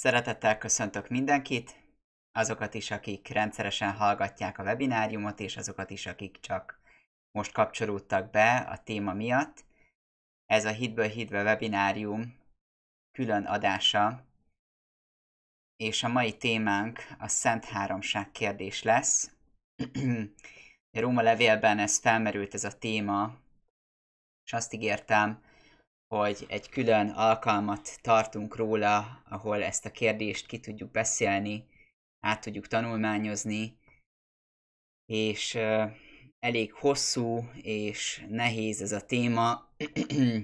Szeretettel köszöntök mindenkit, azokat is, akik rendszeresen hallgatják a webináriumot, és azokat is, akik csak most kapcsolódtak be a téma miatt. Ez a Hitből Hitbe webinárium külön adása, és a mai témánk a Szent Háromság kérdés lesz. Róma levélben ez felmerült ez a téma, és azt ígértem, hogy egy külön alkalmat tartunk róla, ahol ezt a kérdést ki tudjuk beszélni, át tudjuk tanulmányozni, és elég hosszú és nehéz ez a téma.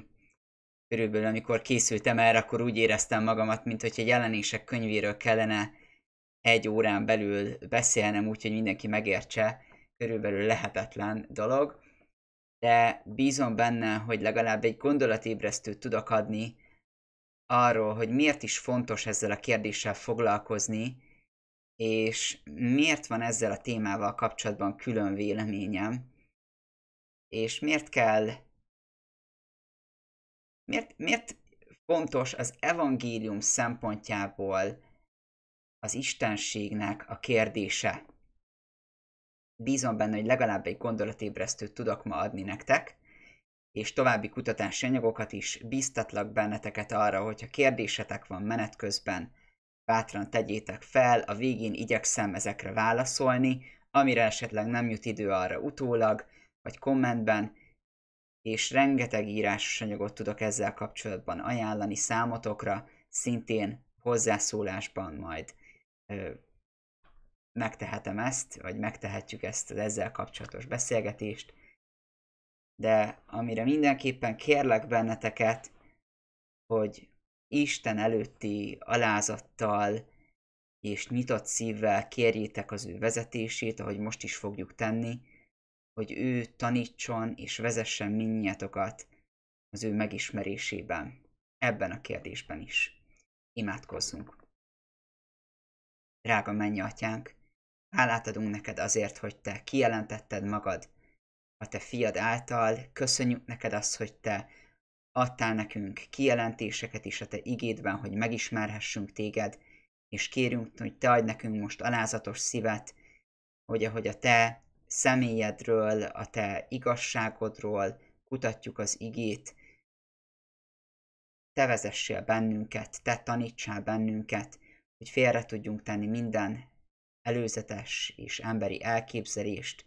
Körülbelül amikor készültem erre, akkor úgy éreztem magamat, mint hogy egy jelenések könyvéről kellene egy órán belül beszélnem, úgyhogy mindenki megértse, körülbelül lehetetlen dolog de bízom benne, hogy legalább egy gondolatébresztőt tudok adni arról, hogy miért is fontos ezzel a kérdéssel foglalkozni, és miért van ezzel a témával kapcsolatban külön véleményem, és miért kell. Miért, miért fontos az evangélium szempontjából az Istenségnek a kérdése? Bízom benne, hogy legalább egy gondolatébresztőt tudok ma adni nektek, és további kutatási anyagokat is bíztatlak benneteket arra, hogyha kérdésetek van menet közben, bátran tegyétek fel, a végén igyekszem ezekre válaszolni, amire esetleg nem jut idő arra utólag, vagy kommentben, és rengeteg írásos anyagot tudok ezzel kapcsolatban ajánlani számotokra, szintén hozzászólásban majd megtehetem ezt, vagy megtehetjük ezt az ezzel kapcsolatos beszélgetést, de amire mindenképpen kérlek benneteket, hogy Isten előtti alázattal és nyitott szívvel kérjétek az ő vezetését, ahogy most is fogjuk tenni, hogy ő tanítson és vezessen minnyetokat az ő megismerésében, ebben a kérdésben is. Imádkozzunk! Drága atyánk, Hálát adunk neked azért, hogy te kijelentetted magad a te fiad által. Köszönjük neked azt, hogy te adtál nekünk kijelentéseket is a te igédben, hogy megismerhessünk téged, és kérünk, hogy te adj nekünk most alázatos szívet, hogy ahogy a te személyedről, a te igazságodról kutatjuk az igét, te vezessél bennünket, te tanítsál bennünket, hogy félre tudjunk tenni minden előzetes és emberi elképzelést,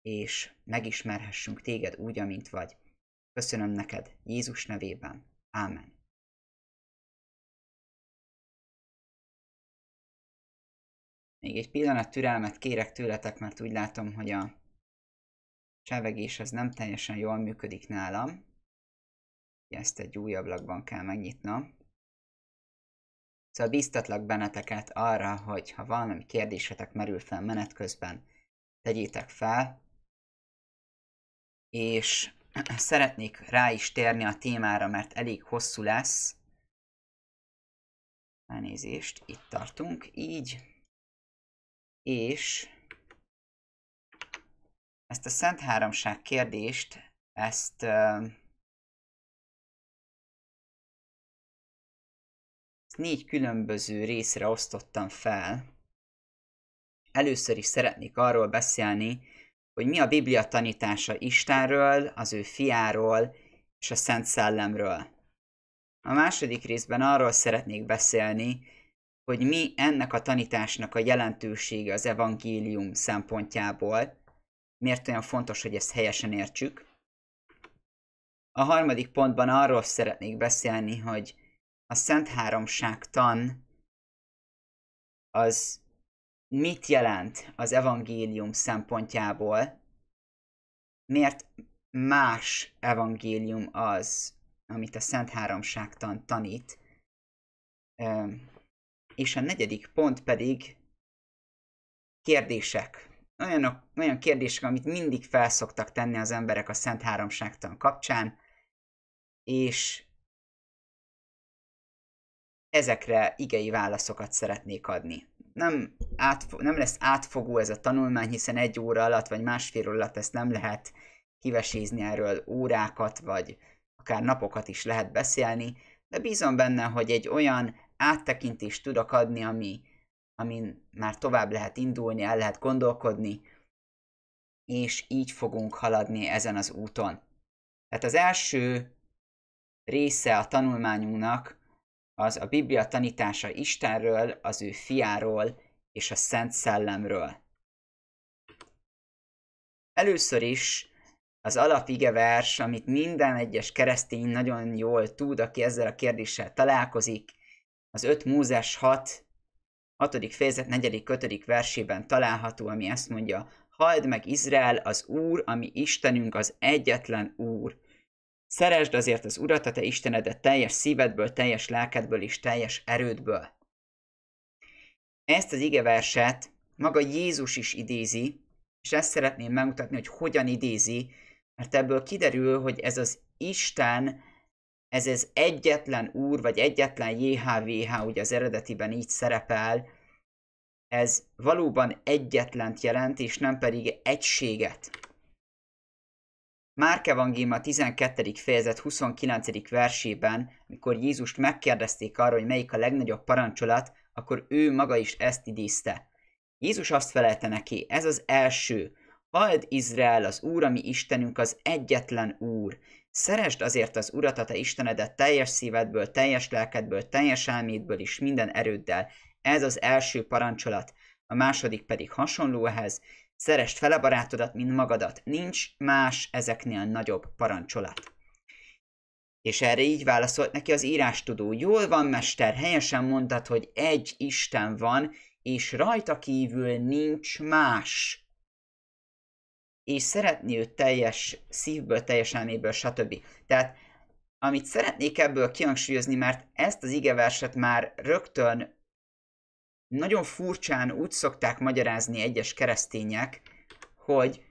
és megismerhessünk téged úgy, amint vagy. Köszönöm neked Jézus nevében. Ámen. Még egy pillanat türelmet kérek tőletek, mert úgy látom, hogy a csevegés az nem teljesen jól működik nálam. Ezt egy új ablakban kell megnyitnom. Szóval biztatlak benneteket arra, hogy ha valami kérdésetek merül fel menet közben, tegyétek fel, és szeretnék rá is térni a témára, mert elég hosszú lesz. Elnézést, itt tartunk, így. És ezt a Szent Háromság kérdést, ezt négy különböző részre osztottam fel. Először is szeretnék arról beszélni, hogy mi a Biblia tanítása Istenről, az ő fiáról és a Szent Szellemről. A második részben arról szeretnék beszélni, hogy mi ennek a tanításnak a jelentősége az evangélium szempontjából, miért olyan fontos, hogy ezt helyesen értsük. A harmadik pontban arról szeretnék beszélni, hogy a Szent Háromság Tan az mit jelent az evangélium szempontjából, miért más evangélium az, amit a Szent Háromság Tan tanít, és a negyedik pont pedig kérdések. Olyanok, olyan kérdések, amit mindig felszoktak tenni az emberek a Szent Háromságtan kapcsán, és ezekre igei válaszokat szeretnék adni. Nem, átfog, nem lesz átfogó ez a tanulmány, hiszen egy óra alatt vagy másfél óra alatt ezt nem lehet kivesézni erről órákat, vagy akár napokat is lehet beszélni, de bízom benne, hogy egy olyan áttekintést tudok adni, ami, amin már tovább lehet indulni, el lehet gondolkodni, és így fogunk haladni ezen az úton. Tehát az első része a tanulmányunknak az a Biblia tanítása Istenről, az ő fiáról és a Szent Szellemről. Először is az vers, amit minden egyes keresztény nagyon jól tud, aki ezzel a kérdéssel találkozik, az 5 Mózes 6, 6. fejezet 4. 5. versében található, ami ezt mondja, Hald meg Izrael, az Úr, ami Istenünk, az egyetlen Úr, Szeresd azért az Urat, a te Istenedet teljes szívedből, teljes lelkedből és teljes erődből. Ezt az igeverset maga Jézus is idézi, és ezt szeretném megmutatni, hogy hogyan idézi, mert ebből kiderül, hogy ez az Isten, ez az egyetlen Úr, vagy egyetlen JHVH, ugye az eredetiben így szerepel, ez valóban egyetlent jelent, és nem pedig egységet. Márk a 12. fejezet 29. versében, mikor Jézust megkérdezték arra, hogy melyik a legnagyobb parancsolat, akkor ő maga is ezt idézte. Jézus azt felelte neki, ez az első. Hald Izrael, az Úr, ami Istenünk, az egyetlen Úr. Szeresd azért az Urat, a te Istenedet teljes szívedből, teljes lelkedből, teljes elmédből és minden erőddel. Ez az első parancsolat. A második pedig hasonló ehhez, Szerest fele barátodat, mint magadat. Nincs más ezeknél nagyobb parancsolat. És erre így válaszolt neki az írás tudó: Jól van, mester, helyesen mondtad, hogy egy Isten van, és rajta kívül nincs más. És szeretni őt teljes szívből, teljes elméből, stb. Tehát, amit szeretnék ebből kihangsúlyozni, mert ezt az igeverset már rögtön nagyon furcsán úgy szokták magyarázni egyes keresztények, hogy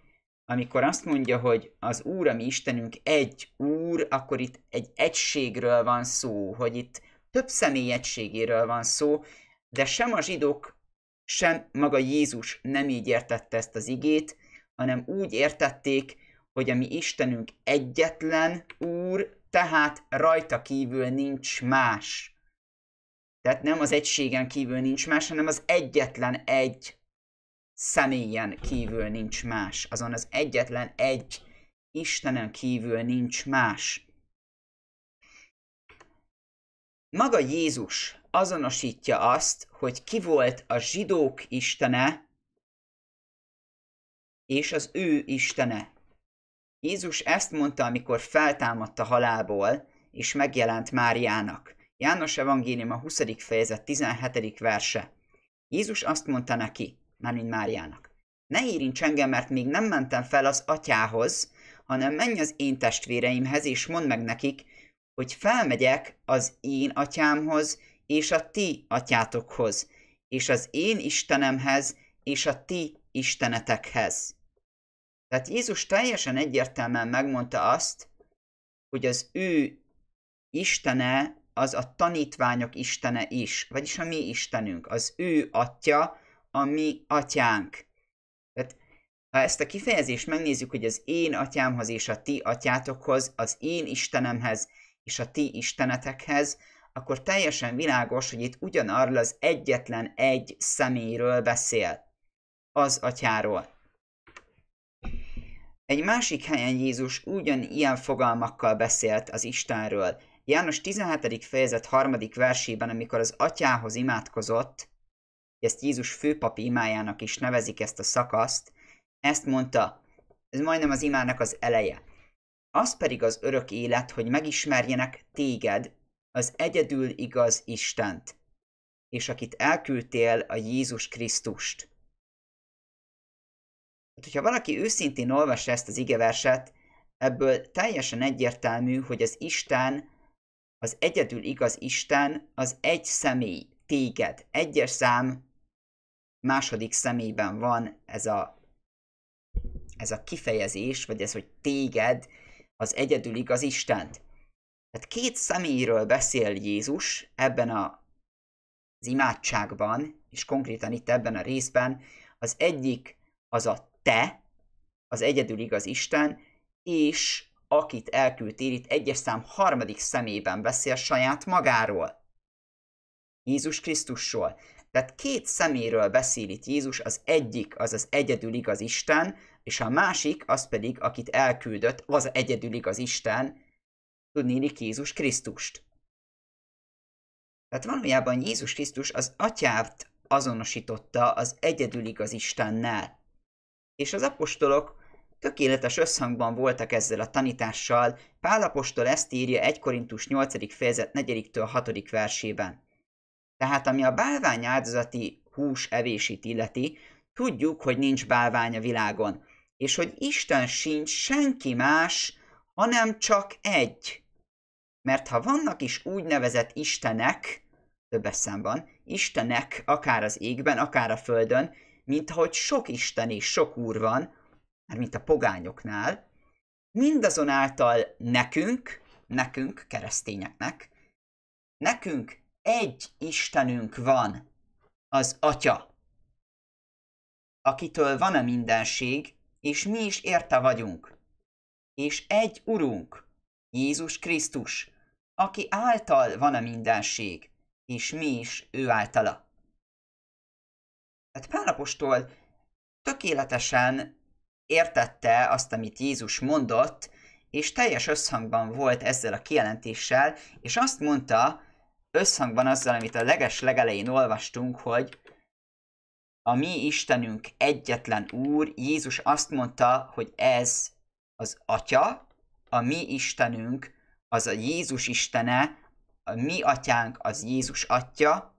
amikor azt mondja, hogy az Úr, ami Istenünk egy Úr, akkor itt egy egységről van szó, hogy itt több személy egységéről van szó, de sem a zsidók, sem maga Jézus nem így értette ezt az igét, hanem úgy értették, hogy a mi Istenünk egyetlen Úr, tehát rajta kívül nincs más. Tehát nem az egységen kívül nincs más, hanem az egyetlen egy személyen kívül nincs más. Azon az egyetlen egy Istenen kívül nincs más. Maga Jézus azonosítja azt, hogy ki volt a zsidók istene és az ő istene. Jézus ezt mondta, amikor feltámadta halálból, és megjelent Máriának. János evangélium a 20. fejezet 17. verse. Jézus azt mondta neki, mármint Máriának, ne érints engem, mert még nem mentem fel az atyához, hanem menj az én testvéreimhez, és mondd meg nekik, hogy felmegyek az én atyámhoz, és a ti atyátokhoz, és az én Istenemhez, és a ti istenetekhez. Tehát Jézus teljesen egyértelműen megmondta azt, hogy az ő Istene az a tanítványok istene is, vagyis a mi Istenünk, az ő atya, a mi atyánk. Tehát, ha ezt a kifejezést megnézzük, hogy az én atyámhoz és a ti atyátokhoz, az én Istenemhez és a ti Istenetekhez, akkor teljesen világos, hogy itt ugyanarról az egyetlen egy személyről beszél. Az atyáról. Egy másik helyen Jézus ugyanilyen fogalmakkal beszélt az Istenről. János 17. fejezet 3. versében, amikor az atyához imádkozott, ezt Jézus főpapi imájának is nevezik ezt a szakaszt, ezt mondta, ez majdnem az imának az eleje. Az pedig az örök élet, hogy megismerjenek téged, az egyedül igaz Istent, és akit elküldtél a Jézus Krisztust. Hát, hogyha valaki őszintén olvassa ezt az igeverset, ebből teljesen egyértelmű, hogy az Isten az egyedül igaz Isten az egy személy, téged, egyes szám, második személyben van ez a, ez a kifejezés, vagy ez, hogy téged, az egyedül igaz Istent. Tehát két személyről beszél Jézus ebben a, az imádságban, és konkrétan itt ebben a részben, az egyik az a te, az egyedül igaz Isten, és akit elküldtél itt egyes szám harmadik szemében beszél saját magáról. Jézus Krisztusról. Tehát két szeméről beszél itt Jézus, az egyik az az egyedül igaz Isten, és a másik az pedig, akit elküldött, az egyedül igaz Isten, tudnélik Jézus Krisztust. Tehát valójában Jézus Krisztus az atyát azonosította az egyedül igaz Istennel. És az apostolok Tökéletes összhangban voltak ezzel a tanítással, Pálapostól ezt írja 1 Korintus 8. fejezet 4-től 6. versében. Tehát ami a bálvány áldozati hús evését illeti, tudjuk, hogy nincs bálvány a világon, és hogy Isten sincs senki más, hanem csak egy. Mert ha vannak is úgynevezett istenek, többes számban, istenek akár az égben, akár a földön, mint ahogy sok isten és sok úr van, Hát, mint a pogányoknál, mindazonáltal nekünk, nekünk, keresztényeknek, nekünk egy Istenünk van, az Atya, akitől van a mindenség, és mi is érte vagyunk. És egy Urunk, Jézus Krisztus, aki által van a mindenség, és mi is ő általa. Tehát Pálapostól tökéletesen értette azt, amit Jézus mondott, és teljes összhangban volt ezzel a kijelentéssel, és azt mondta, összhangban azzal, amit a leges legelején olvastunk, hogy a mi Istenünk egyetlen Úr, Jézus azt mondta, hogy ez az Atya, a mi Istenünk az a Jézus Istene, a mi atyánk az Jézus Atya,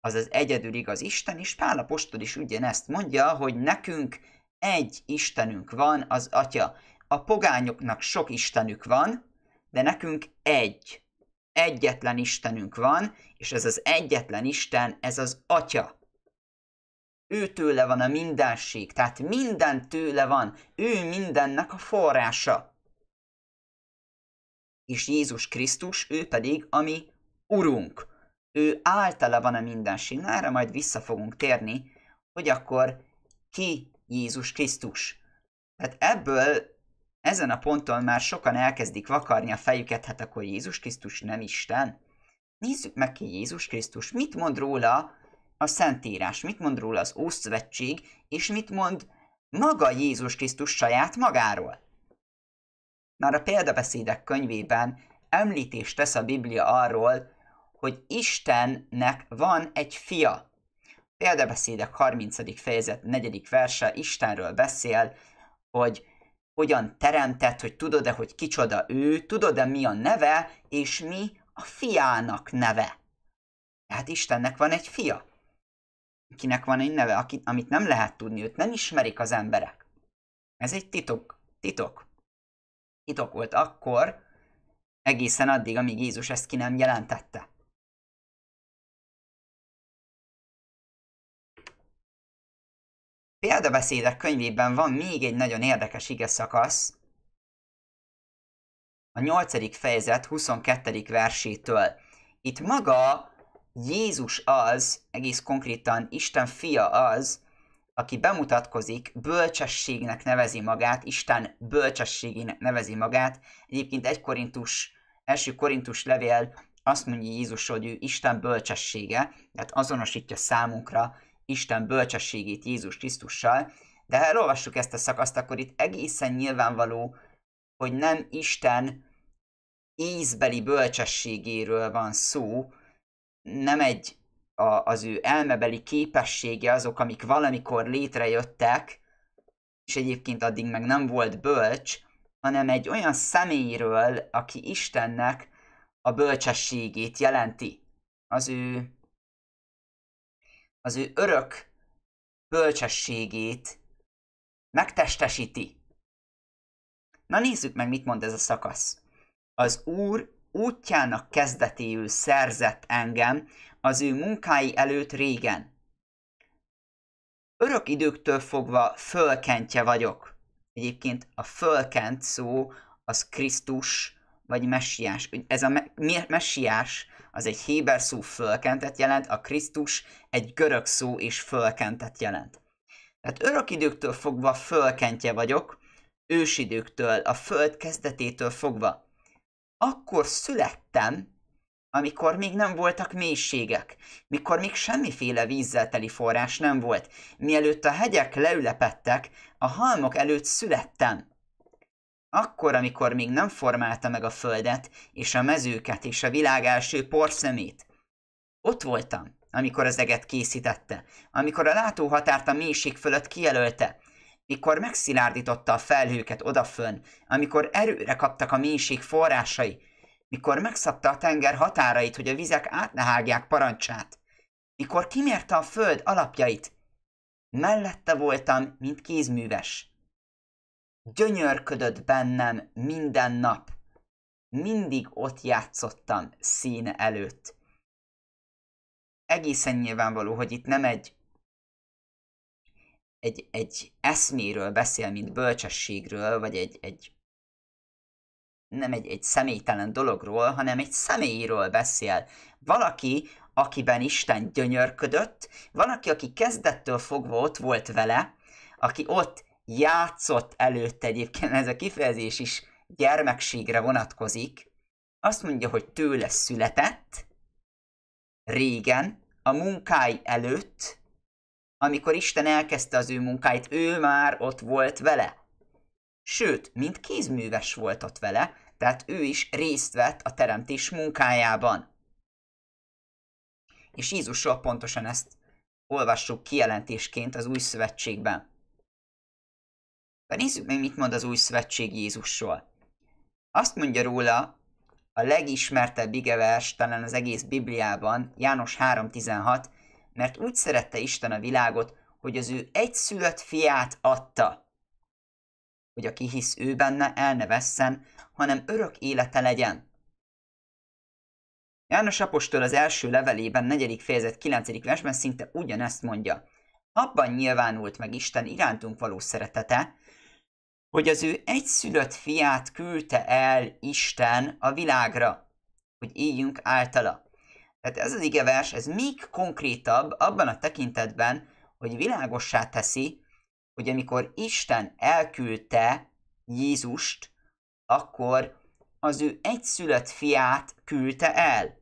az az egyedül igaz Isten, és Pál Apostol is ugyanezt mondja, hogy nekünk egy Istenünk van, az Atya. A pogányoknak sok Istenük van, de nekünk egy. Egyetlen Istenünk van, és ez az egyetlen Isten, ez az Atya. Ő tőle van a mindenség, tehát minden tőle van, ő mindennek a forrása. És Jézus Krisztus, ő pedig ami Urunk. Ő általa van a mindenség. Na Erre majd vissza fogunk térni, hogy akkor ki Jézus Krisztus. Tehát ebből ezen a ponton már sokan elkezdik vakarni a fejüket, hát akkor Jézus Krisztus nem Isten? Nézzük meg ki Jézus Krisztus, mit mond róla a Szentírás, mit mond róla az Ószövetség, és mit mond maga Jézus Krisztus saját magáról. Már a példabeszédek könyvében említést tesz a Biblia arról, hogy Istennek van egy fia, Példabeszédek 30. fejezet 4. verse Istenről beszél, hogy hogyan teremtett, hogy tudod-e, hogy kicsoda ő, tudod-e, mi a neve, és mi a fiának neve. Tehát Istennek van egy fia, kinek van egy neve, akit, amit nem lehet tudni, őt nem ismerik az emberek. Ez egy titok, titok. Titok volt akkor, egészen addig, amíg Jézus ezt ki nem jelentette. példabeszédek könyvében van még egy nagyon érdekes ige szakasz, a 8. fejezet 22. versétől. Itt maga Jézus az, egész konkrétan Isten fia az, aki bemutatkozik, bölcsességnek nevezi magát, Isten bölcsességének nevezi magát. Egyébként egy korintus, első korintus levél azt mondja Jézus, hogy ő Isten bölcsessége, tehát azonosítja számunkra Isten bölcsességét Jézus Krisztussal, de ha elolvassuk ezt a szakaszt, akkor itt egészen nyilvánvaló, hogy nem Isten ízbeli bölcsességéről van szó, nem egy a, az ő elmebeli képessége azok, amik valamikor létrejöttek, és egyébként addig meg nem volt bölcs, hanem egy olyan személyről, aki Istennek a bölcsességét jelenti, az ő az ő örök bölcsességét megtestesíti. Na nézzük meg, mit mond ez a szakasz. Az Úr útjának kezdetéül szerzett engem az ő munkái előtt régen. Örök időktől fogva fölkentje vagyok. Egyébként a fölkent szó az Krisztus vagy messiás. Ez a me- messiás az egy héber szó fölkentet jelent, a Krisztus egy görög szó is fölkentet jelent. Tehát örök időktől fogva fölkentje vagyok, ősidőktől, a föld kezdetétől fogva. Akkor születtem, amikor még nem voltak mélységek, mikor még semmiféle vízzel teli forrás nem volt, mielőtt a hegyek leülepettek, a halmok előtt születtem. Akkor, amikor még nem formálta meg a földet, és a mezőket, és a világ első porszemét. Ott voltam, amikor az eget készítette, amikor a látóhatárt a mélység fölött kijelölte, mikor megszilárdította a felhőket odafön, amikor erőre kaptak a mélység forrásai, mikor megszabta a tenger határait, hogy a vizek átnehágják parancsát, mikor kimérte a föld alapjait. Mellette voltam, mint kézműves gyönyörködött bennem minden nap. Mindig ott játszottam színe előtt. Egészen nyilvánvaló, hogy itt nem egy, egy, egy eszméről beszél, mint bölcsességről, vagy egy, egy nem egy, egy személytelen dologról, hanem egy személyről beszél. Valaki, akiben Isten gyönyörködött, van aki, aki kezdettől fogva ott volt vele, aki ott játszott előtt egyébként, ez a kifejezés is gyermekségre vonatkozik, azt mondja, hogy tőle született, régen, a munkái előtt, amikor Isten elkezdte az ő munkáit, ő már ott volt vele. Sőt, mint kézműves volt ott vele, tehát ő is részt vett a teremtés munkájában. És Jézusról pontosan ezt olvassuk kijelentésként az új szövetségben. De nézzük meg, mit mond az új szövetség Jézusról. Azt mondja róla, a legismertebb igevers talán az egész Bibliában, János 3.16, mert úgy szerette Isten a világot, hogy az ő egyszülött fiát adta, hogy aki hisz ő benne, el ne vesszen, hanem örök élete legyen. János Apostol az első levelében, 4. fejezet 9. versben szinte ugyanezt mondja. Abban nyilvánult meg Isten irántunk való szeretete, hogy az ő egyszülött fiát küldte el Isten a világra, hogy éljünk általa. Tehát ez az igevers, ez még konkrétabb abban a tekintetben, hogy világossá teszi, hogy amikor Isten elküldte Jézust, akkor az ő egyszülött fiát küldte el.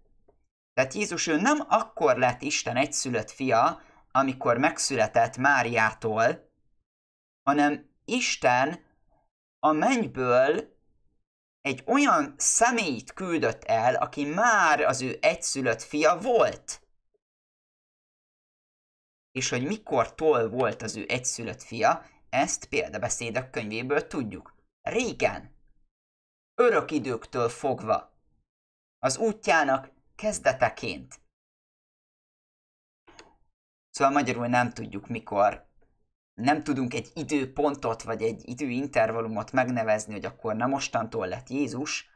Tehát Jézus ő nem akkor lett Isten egyszülött fia, amikor megszületett Máriától, hanem Isten a mennyből egy olyan személyt küldött el, aki már az ő egyszülött fia volt. És hogy mikor tol volt az ő egyszülött fia, ezt példabeszédek könyvéből tudjuk. Régen, örök időktől fogva, az útjának kezdeteként. Szóval magyarul nem tudjuk, mikor nem tudunk egy időpontot, vagy egy időintervallumot megnevezni, hogy akkor nem mostantól lett Jézus,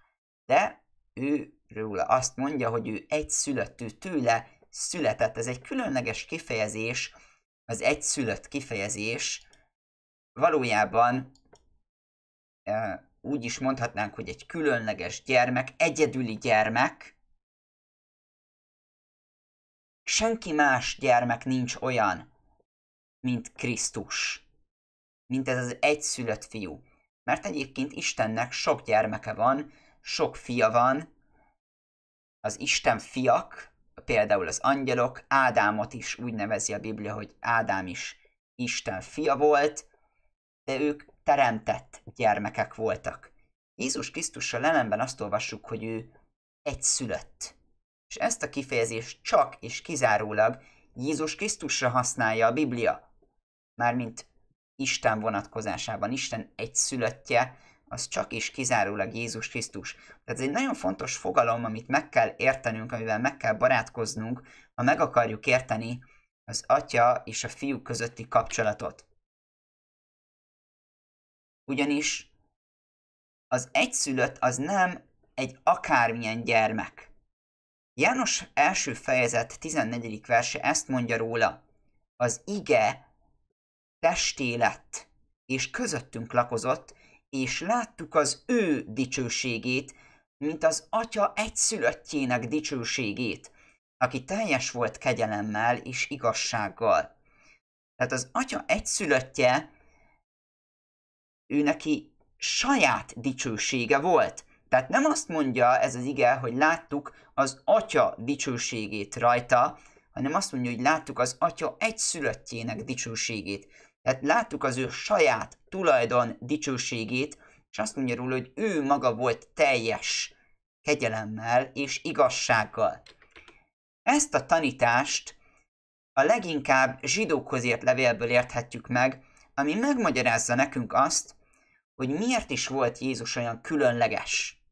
de ő róla azt mondja, hogy ő egy szülöttű tőle született. Ez egy különleges kifejezés, az egyszülött kifejezés valójában e, úgy is mondhatnánk, hogy egy különleges gyermek, egyedüli gyermek, senki más gyermek nincs olyan, mint Krisztus, mint ez az egyszülött fiú. Mert egyébként Istennek sok gyermeke van, sok fia van, az Isten fiak, például az angyalok, Ádámot is úgy nevezi a Biblia, hogy Ádám is Isten fia volt, de ők teremtett gyermekek voltak. Jézus Krisztussal lelemben azt olvassuk, hogy ő egy szülött. És ezt a kifejezést csak és kizárólag Jézus Krisztusra használja a Biblia mármint Isten vonatkozásában, Isten egy szülöttje, az csak és kizárólag Jézus Krisztus. Tehát ez egy nagyon fontos fogalom, amit meg kell értenünk, amivel meg kell barátkoznunk, ha meg akarjuk érteni az atya és a fiú közötti kapcsolatot. Ugyanis az egyszülött az nem egy akármilyen gyermek. János első fejezet 14. verse ezt mondja róla. Az ige testé lett, és közöttünk lakozott, és láttuk az ő dicsőségét, mint az atya egyszülöttjének dicsőségét, aki teljes volt kegyelemmel és igazsággal. Tehát az atya egyszülöttje, ő neki saját dicsősége volt. Tehát nem azt mondja ez az ige, hogy láttuk az atya dicsőségét rajta, hanem azt mondja, hogy láttuk az atya egyszülöttjének dicsőségét. Tehát láttuk az ő saját tulajdon dicsőségét, és azt mondja róla, hogy ő maga volt teljes kegyelemmel és igazsággal. Ezt a tanítást a leginkább zsidókhoz ért levélből érthetjük meg, ami megmagyarázza nekünk azt, hogy miért is volt Jézus olyan különleges.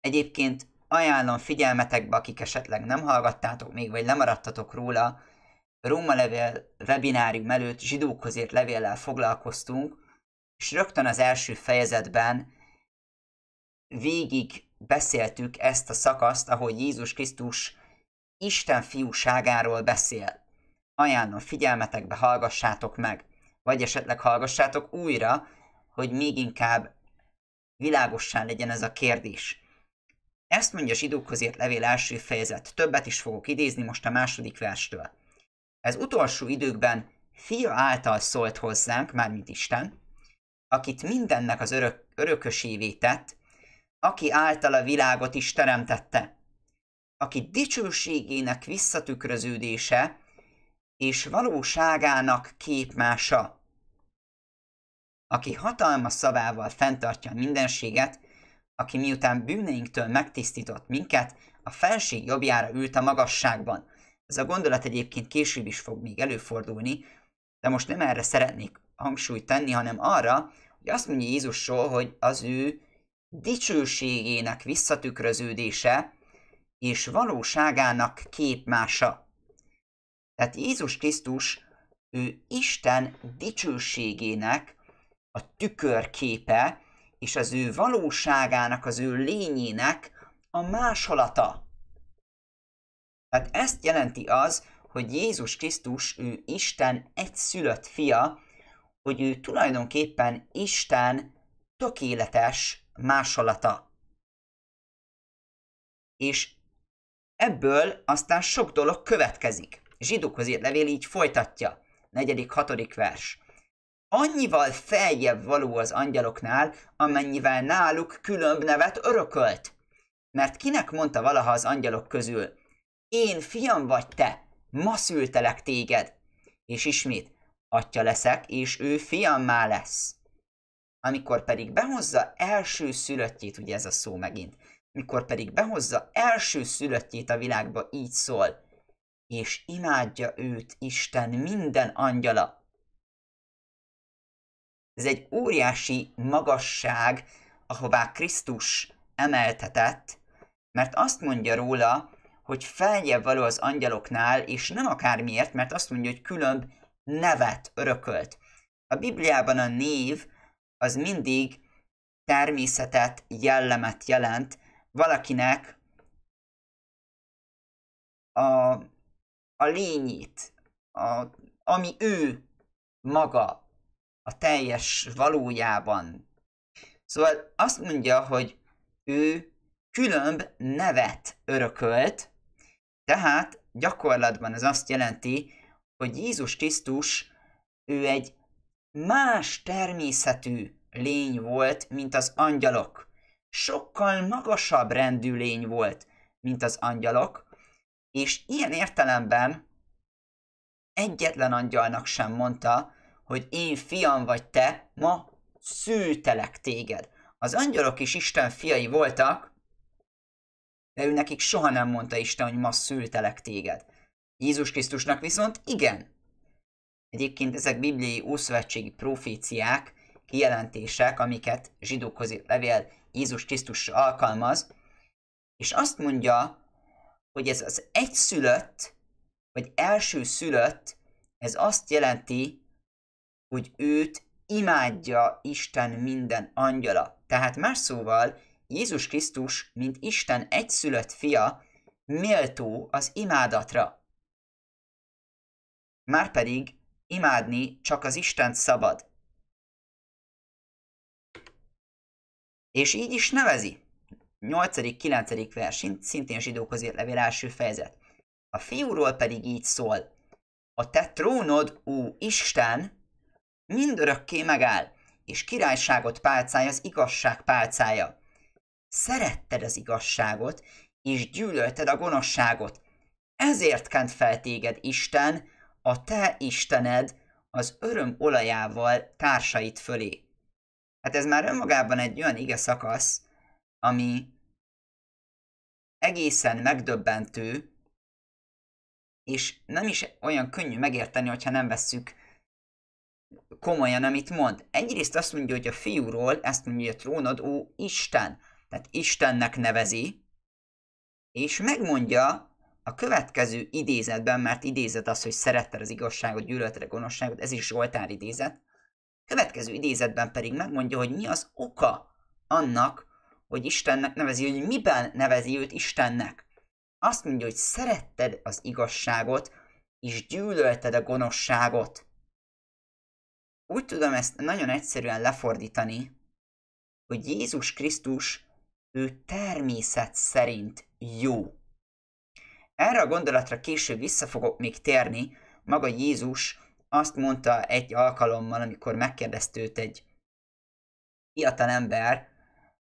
Egyébként ajánlom figyelmetekbe, akik esetleg nem hallgattátok még, vagy lemaradtatok róla, Róma levél webinárium előtt zsidókhoz írt levéllel foglalkoztunk, és rögtön az első fejezetben végig beszéltük ezt a szakaszt, ahogy Jézus Krisztus Isten fiúságáról beszél. Ajánlom figyelmetekbe, hallgassátok meg, vagy esetleg hallgassátok újra, hogy még inkább világossá legyen ez a kérdés. Ezt mondja a zsidókhoz írt levél első fejezet. Többet is fogok idézni most a második verstől az utolsó időkben fia által szólt hozzánk, mármint Isten, akit mindennek az örök, örökösévé tett, aki által a világot is teremtette, aki dicsőségének visszatükröződése és valóságának képmása, aki hatalmas szavával fenntartja mindenséget, aki miután bűneinktől megtisztított minket, a felség jobbjára ült a magasságban, ez a gondolat egyébként később is fog még előfordulni, de most nem erre szeretnék hangsúlyt tenni, hanem arra, hogy azt mondja Jézusról, hogy az ő dicsőségének visszatükröződése és valóságának képmása. Tehát Jézus Krisztus, ő Isten dicsőségének a tükörképe, és az ő valóságának, az ő lényének a másolata. Tehát ezt jelenti az, hogy Jézus Krisztus, ő Isten egy szülött fia, hogy ő tulajdonképpen Isten tökéletes másolata. És ebből aztán sok dolog következik. Zsidókhoz írt levél így folytatja, negyedik, hatodik vers. Annyival feljebb való az angyaloknál, amennyivel náluk különb nevet örökölt. Mert kinek mondta valaha az angyalok közül, én fiam vagy te, ma szültelek téged. És ismét, atya leszek, és ő már lesz. Amikor pedig behozza első szülöttjét, ugye ez a szó megint, mikor pedig behozza első szülöttjét a világba, így szól, és imádja őt Isten minden angyala. Ez egy óriási magasság, ahová Krisztus emeltetett, mert azt mondja róla, hogy feljebb való az angyaloknál, és nem akármiért, mert azt mondja, hogy különb nevet örökölt. A Bibliában a név az mindig természetet, jellemet jelent valakinek a, a lényét, a, ami ő maga a teljes valójában. Szóval azt mondja, hogy ő különb nevet örökölt, tehát gyakorlatban ez azt jelenti, hogy Jézus Krisztus, ő egy más természetű lény volt, mint az angyalok. Sokkal magasabb rendű lény volt, mint az angyalok, és ilyen értelemben egyetlen angyalnak sem mondta, hogy én fiam vagy te, ma szültelek téged. Az angyalok is Isten fiai voltak, de ő nekik soha nem mondta Isten, hogy ma szültelek téged. Jézus Krisztusnak viszont igen. Egyébként ezek bibliai ószövetségi proféciák, kijelentések, amiket zsidókhoz írt levél Jézus Krisztus alkalmaz, és azt mondja, hogy ez az egyszülött, vagy első szülött, ez azt jelenti, hogy őt imádja Isten minden angyala. Tehát más szóval, Jézus Krisztus, mint Isten egyszülött fia, méltó az imádatra. Márpedig imádni csak az Isten szabad. És így is nevezi. 8.-9. vers, szintén zsidókhoz írt levél első fejezet. A fiúról pedig így szól. A te trónod, ú Isten, mindörökké megáll, és királyságot pálcája az igazság pálcája. Szeretted az igazságot, és gyűlölted a gonoszságot. Ezért kent fel téged Isten, a te Istened, az öröm olajával társait fölé. Hát ez már önmagában egy olyan ige szakasz, ami egészen megdöbbentő, és nem is olyan könnyű megérteni, hogyha nem vesszük komolyan, amit mond. Egyrészt azt mondja, hogy a fiúról, ezt mondja, hogy a trónod, ó Isten, tehát Istennek nevezi, és megmondja a következő idézetben, mert idézet az, hogy szeretted az igazságot, gyűlölted a gonoszságot, ez is Zsoltár idézet, következő idézetben pedig megmondja, hogy mi az oka annak, hogy Istennek nevezi, hogy miben nevezi őt Istennek. Azt mondja, hogy szeretted az igazságot, és gyűlölted a gonoszságot. Úgy tudom ezt nagyon egyszerűen lefordítani, hogy Jézus Krisztus ő természet szerint jó. Erre a gondolatra később vissza fogok még térni, maga Jézus azt mondta egy alkalommal, amikor megkérdezte őt egy fiatal ember,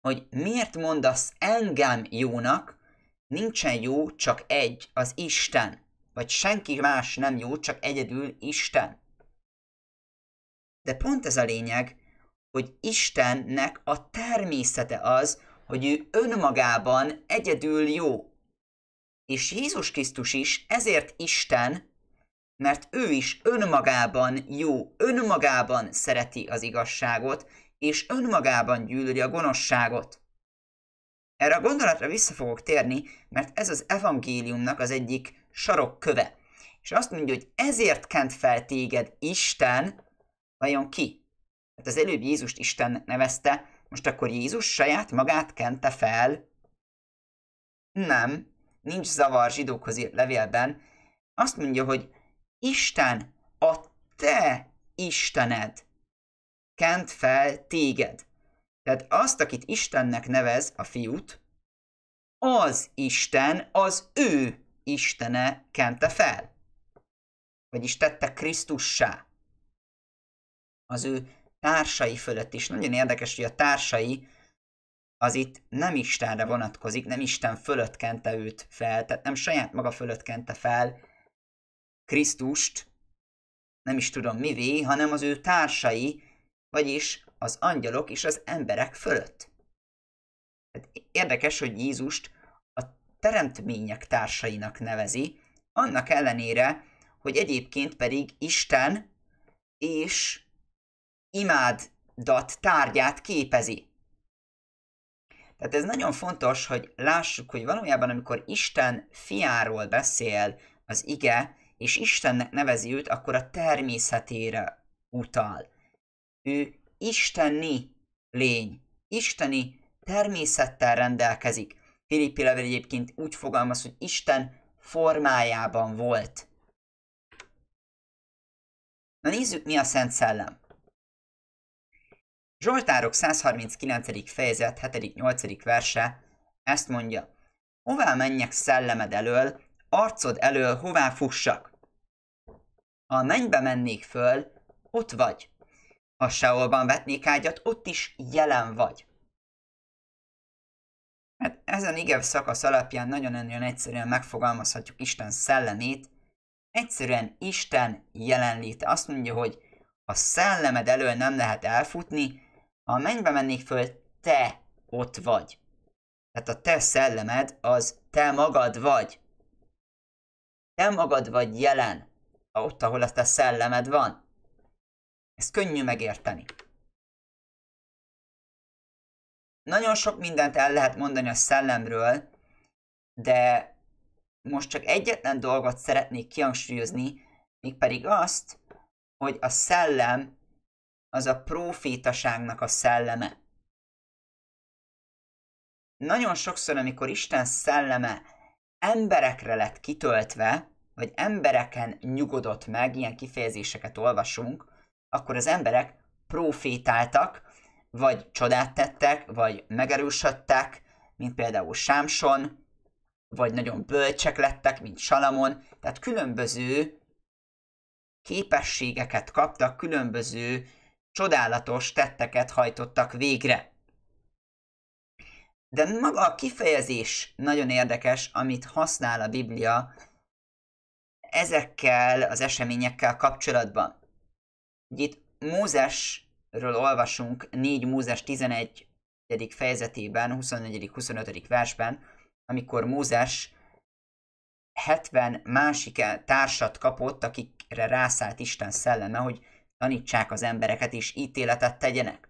hogy miért mondasz engem jónak, nincsen jó, csak egy, az Isten. Vagy senki más nem jó, csak egyedül Isten. De pont ez a lényeg, hogy Istennek a természete az, hogy ő önmagában egyedül jó. És Jézus Krisztus is ezért Isten, mert ő is önmagában jó, önmagában szereti az igazságot, és önmagában gyűlöli a gonoszságot. Erre a gondolatra vissza fogok térni, mert ez az evangéliumnak az egyik sarokköve. És azt mondja, hogy ezért kent fel téged Isten, vajon ki? Hát az előbb Jézust Isten nevezte, most akkor Jézus saját magát kente fel? Nem, nincs zavar zsidókhoz írt levélben. Azt mondja, hogy Isten, a te Istened kent fel téged. Tehát azt, akit Istennek nevez a fiút, az Isten, az ő Istene kente fel. Vagyis tette Krisztussá. Az ő társai fölött is. Nagyon érdekes, hogy a társai az itt nem Istenre vonatkozik, nem Isten fölött kente őt fel, tehát nem saját maga fölött kente fel Krisztust, nem is tudom mivé, hanem az ő társai, vagyis az angyalok és az emberek fölött. Tehát érdekes, hogy Jézust a teremtmények társainak nevezi, annak ellenére, hogy egyébként pedig Isten és imádat tárgyát képezi. Tehát ez nagyon fontos, hogy lássuk, hogy valójában amikor Isten fiáról beszél az ige, és Istennek nevezi őt, akkor a természetére utal. Ő isteni lény, isteni természettel rendelkezik. Filippi levél egyébként úgy fogalmaz, hogy Isten formájában volt. Na nézzük, mi a Szent Szellem. Zsoltárok 139. fejezet 7.-8. verse ezt mondja. Hová menjek szellemed elől, arcod elől hová fussak? Ha mennybe mennék föl, ott vagy. Ha seholban vetnék ágyat, ott is jelen vagy. Hát ezen igev szakasz alapján nagyon-nagyon egyszerűen megfogalmazhatjuk Isten szellemét. Egyszerűen Isten jelenléte. Azt mondja, hogy a szellemed elől nem lehet elfutni, a mennybe mennék föl, te ott vagy. Tehát a te szellemed az te magad vagy. Te magad vagy jelen, ott, ahol a te szellemed van. Ez könnyű megérteni. Nagyon sok mindent el lehet mondani a szellemről, de most csak egyetlen dolgot szeretnék kihangsúlyozni, mégpedig azt, hogy a szellem az a profétaságnak a szelleme. Nagyon sokszor, amikor Isten szelleme emberekre lett kitöltve, vagy embereken nyugodott meg, ilyen kifejezéseket olvasunk, akkor az emberek profétáltak, vagy csodát tettek, vagy megerősödtek, mint például Sámson, vagy nagyon bölcsek lettek, mint Salamon, tehát különböző képességeket kaptak, különböző csodálatos tetteket hajtottak végre. De maga a kifejezés nagyon érdekes, amit használ a Biblia ezekkel az eseményekkel kapcsolatban. Itt Mózesről olvasunk 4 Mózes 11. fejezetében, 24.-25. versben, amikor Mózes 70 másik társat kapott, akikre rászállt Isten szelleme, hogy tanítsák az embereket és ítéletet tegyenek.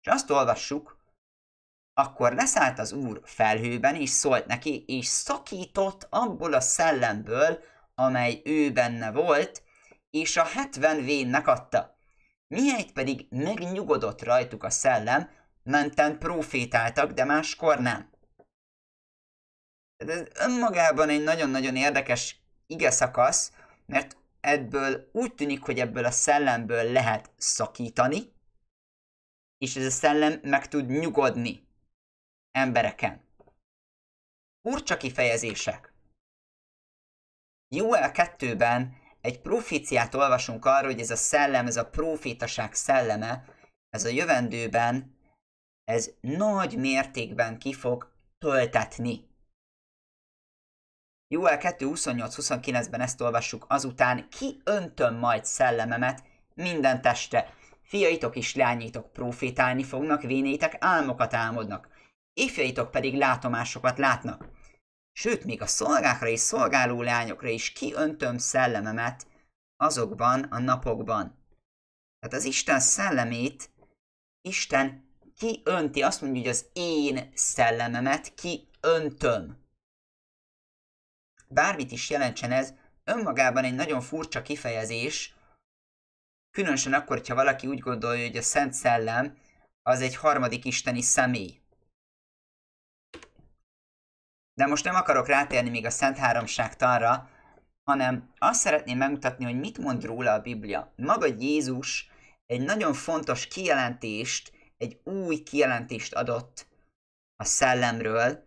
És azt olvassuk, akkor leszállt az úr felhőben, és szólt neki, és szakított abból a szellemből, amely ő benne volt, és a hetven vénnek adta. Mihelyt pedig megnyugodott rajtuk a szellem, menten profétáltak, de máskor nem. ez önmagában egy nagyon-nagyon érdekes ige szakasz, mert ebből úgy tűnik, hogy ebből a szellemből lehet szakítani, és ez a szellem meg tud nyugodni embereken. Furcsa kifejezések. Joel 2-ben egy proficiát olvasunk arról, hogy ez a szellem, ez a profétaság szelleme, ez a jövendőben, ez nagy mértékben ki fog töltetni Jól 2.28-29-ben ezt olvassuk, azután kiöntöm majd szellememet minden teste. Fiaitok és lányaitok profétálni fognak, vénétek álmokat álmodnak. Ifjaitok pedig látomásokat látnak. Sőt, még a szolgákra és szolgáló lányokra is kiöntöm szellememet azokban a napokban. Tehát az Isten szellemét Isten kiönti, azt mondja, hogy az én szellememet kiöntöm bármit is jelentsen ez, önmagában egy nagyon furcsa kifejezés, különösen akkor, hogyha valaki úgy gondolja, hogy a Szent Szellem az egy harmadik isteni személy. De most nem akarok rátérni még a Szent Háromság tanra, hanem azt szeretném megmutatni, hogy mit mond róla a Biblia. Maga Jézus egy nagyon fontos kijelentést, egy új kijelentést adott a szellemről,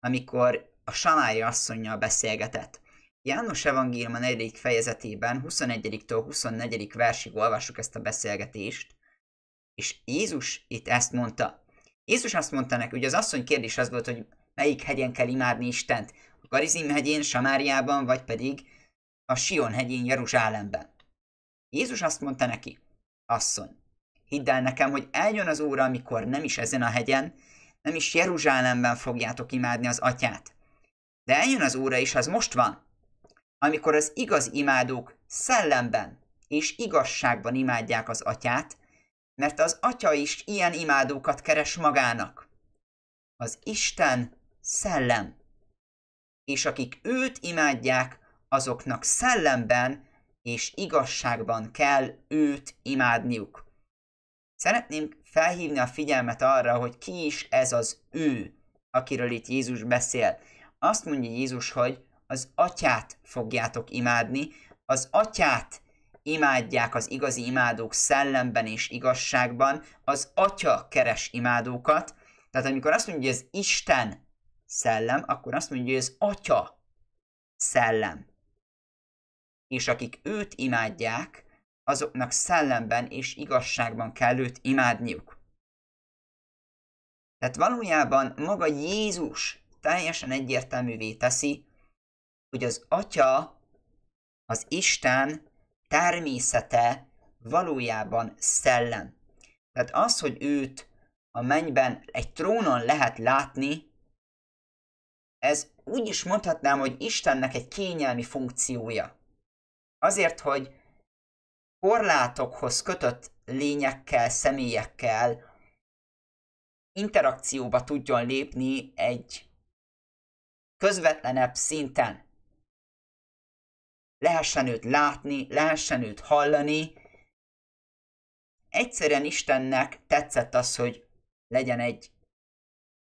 amikor a Samári asszonynal beszélgetett. János Evangélium a 4. fejezetében 21-től 24. versig olvassuk ezt a beszélgetést, és Jézus itt ezt mondta. Jézus azt mondta neki, hogy az asszony kérdés az volt, hogy melyik hegyen kell imádni Istent, a Garizim hegyén, Samáriában, vagy pedig a Sion hegyén, Jeruzsálemben. Jézus azt mondta neki, asszony, hidd el nekem, hogy eljön az óra, amikor nem is ezen a hegyen, nem is Jeruzsálemben fogjátok imádni az atyát, de eljön az óra, és az most van, amikor az igaz imádók szellemben és igazságban imádják az atyát, mert az atya is ilyen imádókat keres magának. Az Isten szellem. És akik őt imádják, azoknak szellemben és igazságban kell őt imádniuk. Szeretném felhívni a figyelmet arra, hogy ki is ez az ő, akiről itt Jézus beszél. Azt mondja Jézus, hogy az atyát fogjátok imádni, az atyát imádják az igazi imádók szellemben és igazságban, az atya keres imádókat, tehát amikor azt mondja, hogy az Isten szellem, akkor azt mondja, hogy az atya szellem. És akik őt imádják, azoknak szellemben és igazságban kell őt imádniuk. Tehát valójában maga Jézus teljesen egyértelművé teszi, hogy az Atya, az Isten természete valójában szellem. Tehát az, hogy őt a mennyben egy trónon lehet látni, ez úgy is mondhatnám, hogy Istennek egy kényelmi funkciója. Azért, hogy korlátokhoz kötött lényekkel, személyekkel interakcióba tudjon lépni egy közvetlenebb szinten lehessen őt látni, lehessen őt hallani. Egyszerűen Istennek tetszett az, hogy legyen egy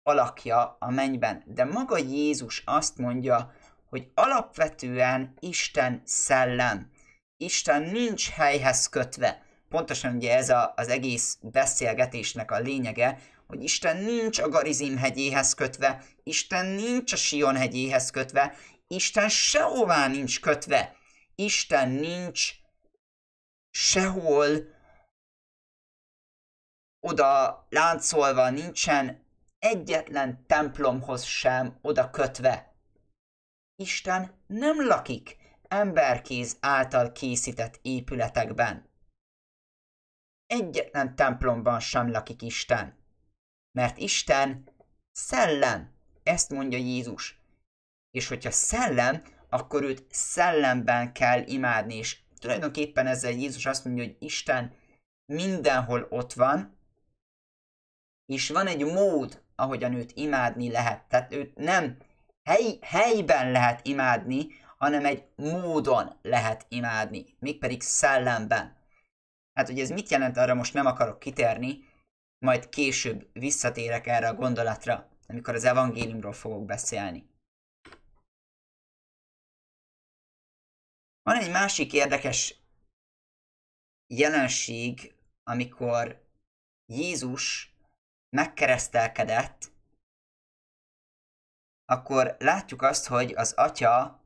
alakja a mennyben, de maga Jézus azt mondja, hogy alapvetően Isten szellem. Isten nincs helyhez kötve. Pontosan ugye ez a, az egész beszélgetésnek a lényege, hogy Isten nincs a Garizim hegyéhez kötve, Isten nincs a Sion hegyéhez kötve, Isten sehová nincs kötve, Isten nincs sehol oda láncolva, nincsen egyetlen templomhoz sem oda kötve. Isten nem lakik emberkéz által készített épületekben. Egyetlen templomban sem lakik Isten mert Isten szellem. Ezt mondja Jézus. És hogyha szellem, akkor őt szellemben kell imádni, és tulajdonképpen ezzel Jézus azt mondja, hogy Isten mindenhol ott van, és van egy mód, ahogyan őt imádni lehet. Tehát őt nem hely, helyben lehet imádni, hanem egy módon lehet imádni, mégpedig szellemben. Hát, hogy ez mit jelent, arra most nem akarok kitérni, majd később visszatérek erre a gondolatra, amikor az evangéliumról fogok beszélni. Van egy másik érdekes jelenség, amikor Jézus megkeresztelkedett, akkor látjuk azt, hogy az atya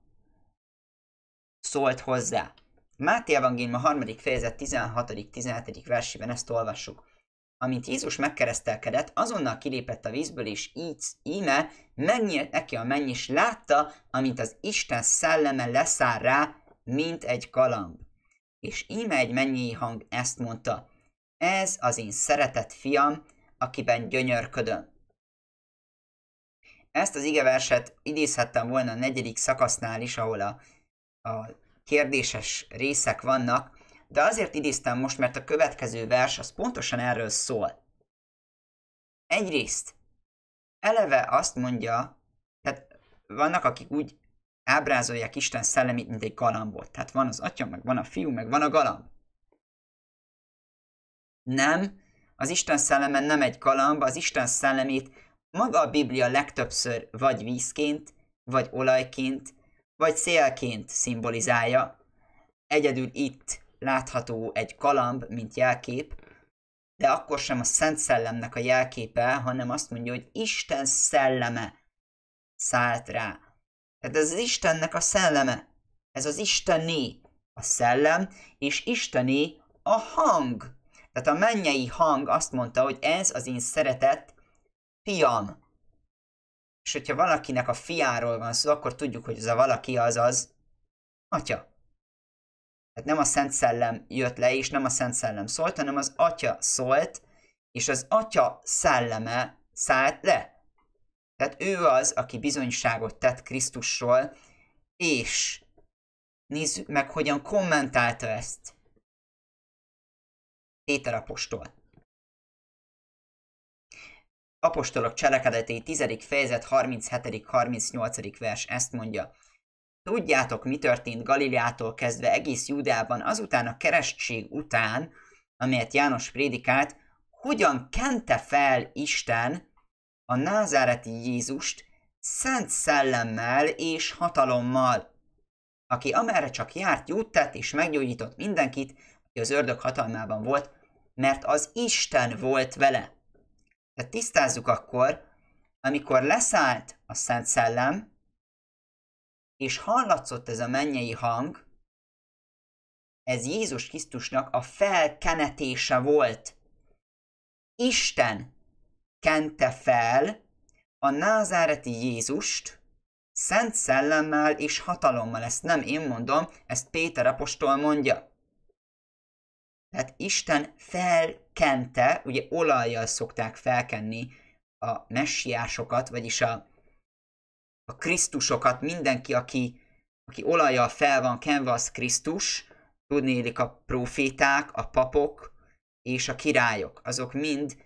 szólt hozzá. Máté Evangélium a harmadik fejezet 16.-17. versében ezt olvassuk. Amint Jézus megkeresztelkedett, azonnal kilépett a vízből, és így íme megnyílt neki a menny, és látta, amint az Isten szelleme leszáll rá, mint egy kalamb. És íme egy mennyi hang ezt mondta, ez az én szeretett fiam, akiben gyönyörködöm. Ezt az igeverset idézhettem volna a negyedik szakasznál is, ahol a, a kérdéses részek vannak, de azért idéztem most, mert a következő vers az pontosan erről szól. Egyrészt, eleve azt mondja, tehát vannak, akik úgy ábrázolják Isten szellemét, mint egy galambot. Tehát van az atya, meg van a fiú, meg van a galamb. Nem, az Isten szelleme nem egy galamb, az Isten szellemét maga a Biblia legtöbbször vagy vízként, vagy olajként, vagy szélként szimbolizálja. Egyedül itt látható egy galamb, mint jelkép, de akkor sem a Szent Szellemnek a jelképe, hanem azt mondja, hogy Isten szelleme szállt rá. Tehát ez az Istennek a szelleme, ez az Istené a szellem, és Istené a hang. Tehát a mennyei hang azt mondta, hogy ez az én szeretett fiam. És hogyha valakinek a fiáról van szó, akkor tudjuk, hogy ez a valaki az az atya. Tehát nem a Szent Szellem jött le, és nem a Szent Szellem szólt, hanem az Atya szólt, és az Atya szelleme szállt le. Tehát ő az, aki bizonyságot tett Krisztusról, és nézzük meg, hogyan kommentálta ezt Péter apostol. Apostolok cselekedetei 10. fejezet 37. 38. vers ezt mondja. Tudjátok, mi történt Galileától kezdve egész Júdeában, azután a keresztség után, amelyet János prédikált, hogyan kente fel Isten a názáreti Jézust szent szellemmel és hatalommal, aki amerre csak járt, jót tett és meggyógyított mindenkit, aki az ördög hatalmában volt, mert az Isten volt vele. Tehát tisztázzuk akkor, amikor leszállt a Szent Szellem, és hallatszott ez a mennyei hang, ez Jézus Krisztusnak a felkenetése volt. Isten kente fel a názáreti Jézust szent szellemmel és hatalommal. Ezt nem én mondom, ezt Péter apostol mondja. Tehát Isten felkente, ugye olajjal szokták felkenni a messiásokat, vagyis a a Krisztusokat, mindenki, aki, aki olajjal fel van kenve, az Krisztus, tudnélik a proféták, a papok és a királyok, azok mind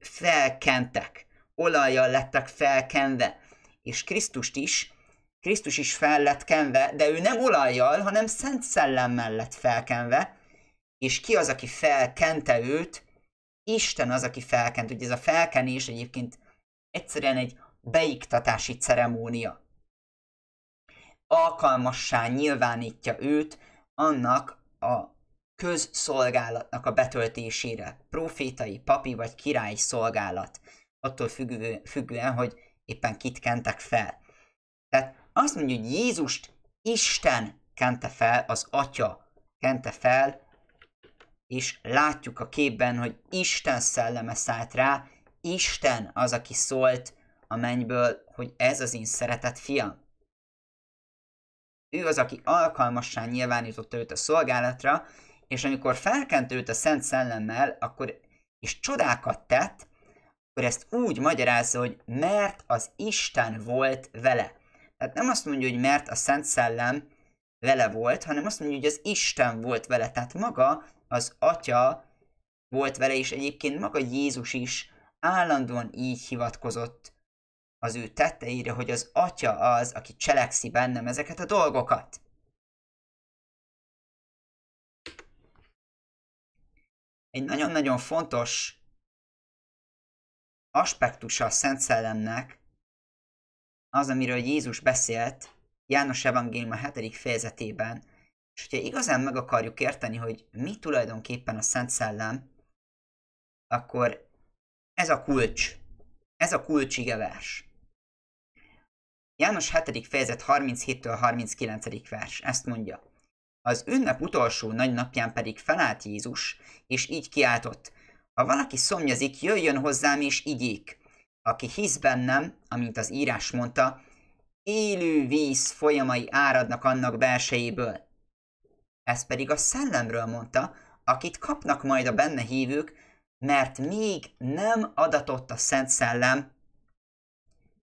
felkentek, olajjal lettek felkenve, és Krisztust is, Krisztus is fel lett kenve, de ő nem olajjal, hanem szent szellemmel lett felkenve, és ki az, aki felkente őt? Isten az, aki felkent. Ugye ez a felkenés egyébként egyszerűen egy beiktatási ceremónia. Alkalmassá nyilvánítja őt annak a közszolgálatnak a betöltésére, profétai, papi vagy király szolgálat, attól függően, függően, hogy éppen kit kentek fel. Tehát azt mondja, hogy Jézust Isten kente fel, az Atya kente fel, és látjuk a képben, hogy Isten szelleme szállt rá, Isten az, aki szólt a mennyből, hogy ez az én szeretett fiam. Ő az, aki alkalmassá nyilvánította őt a szolgálatra, és amikor felkent őt a Szent Szellemmel, akkor és csodákat tett, akkor ezt úgy magyarázza, hogy mert az Isten volt vele. Tehát nem azt mondja, hogy mert a Szent Szellem vele volt, hanem azt mondja, hogy az Isten volt vele. Tehát maga az Atya volt vele, és egyébként maga Jézus is állandóan így hivatkozott az ő tetteire, hogy az atya az, aki cselekszi bennem ezeket a dolgokat. Egy nagyon-nagyon fontos aspektusa a Szent Szellemnek az, amiről Jézus beszélt János Evangélium a 7. fejezetében, és hogyha igazán meg akarjuk érteni, hogy mi tulajdonképpen a Szent Szellem, akkor ez a kulcs, ez a kulcs igevers. János 7. fejezet 37-től 39. vers ezt mondja. Az ünnep utolsó nagy napján pedig felállt Jézus, és így kiáltott. Ha valaki szomjazik, jöjjön hozzám és igyék. Aki hisz bennem, amint az írás mondta, élő víz folyamai áradnak annak belsejéből. Ez pedig a szellemről mondta, akit kapnak majd a benne hívők, mert még nem adatott a Szent Szellem,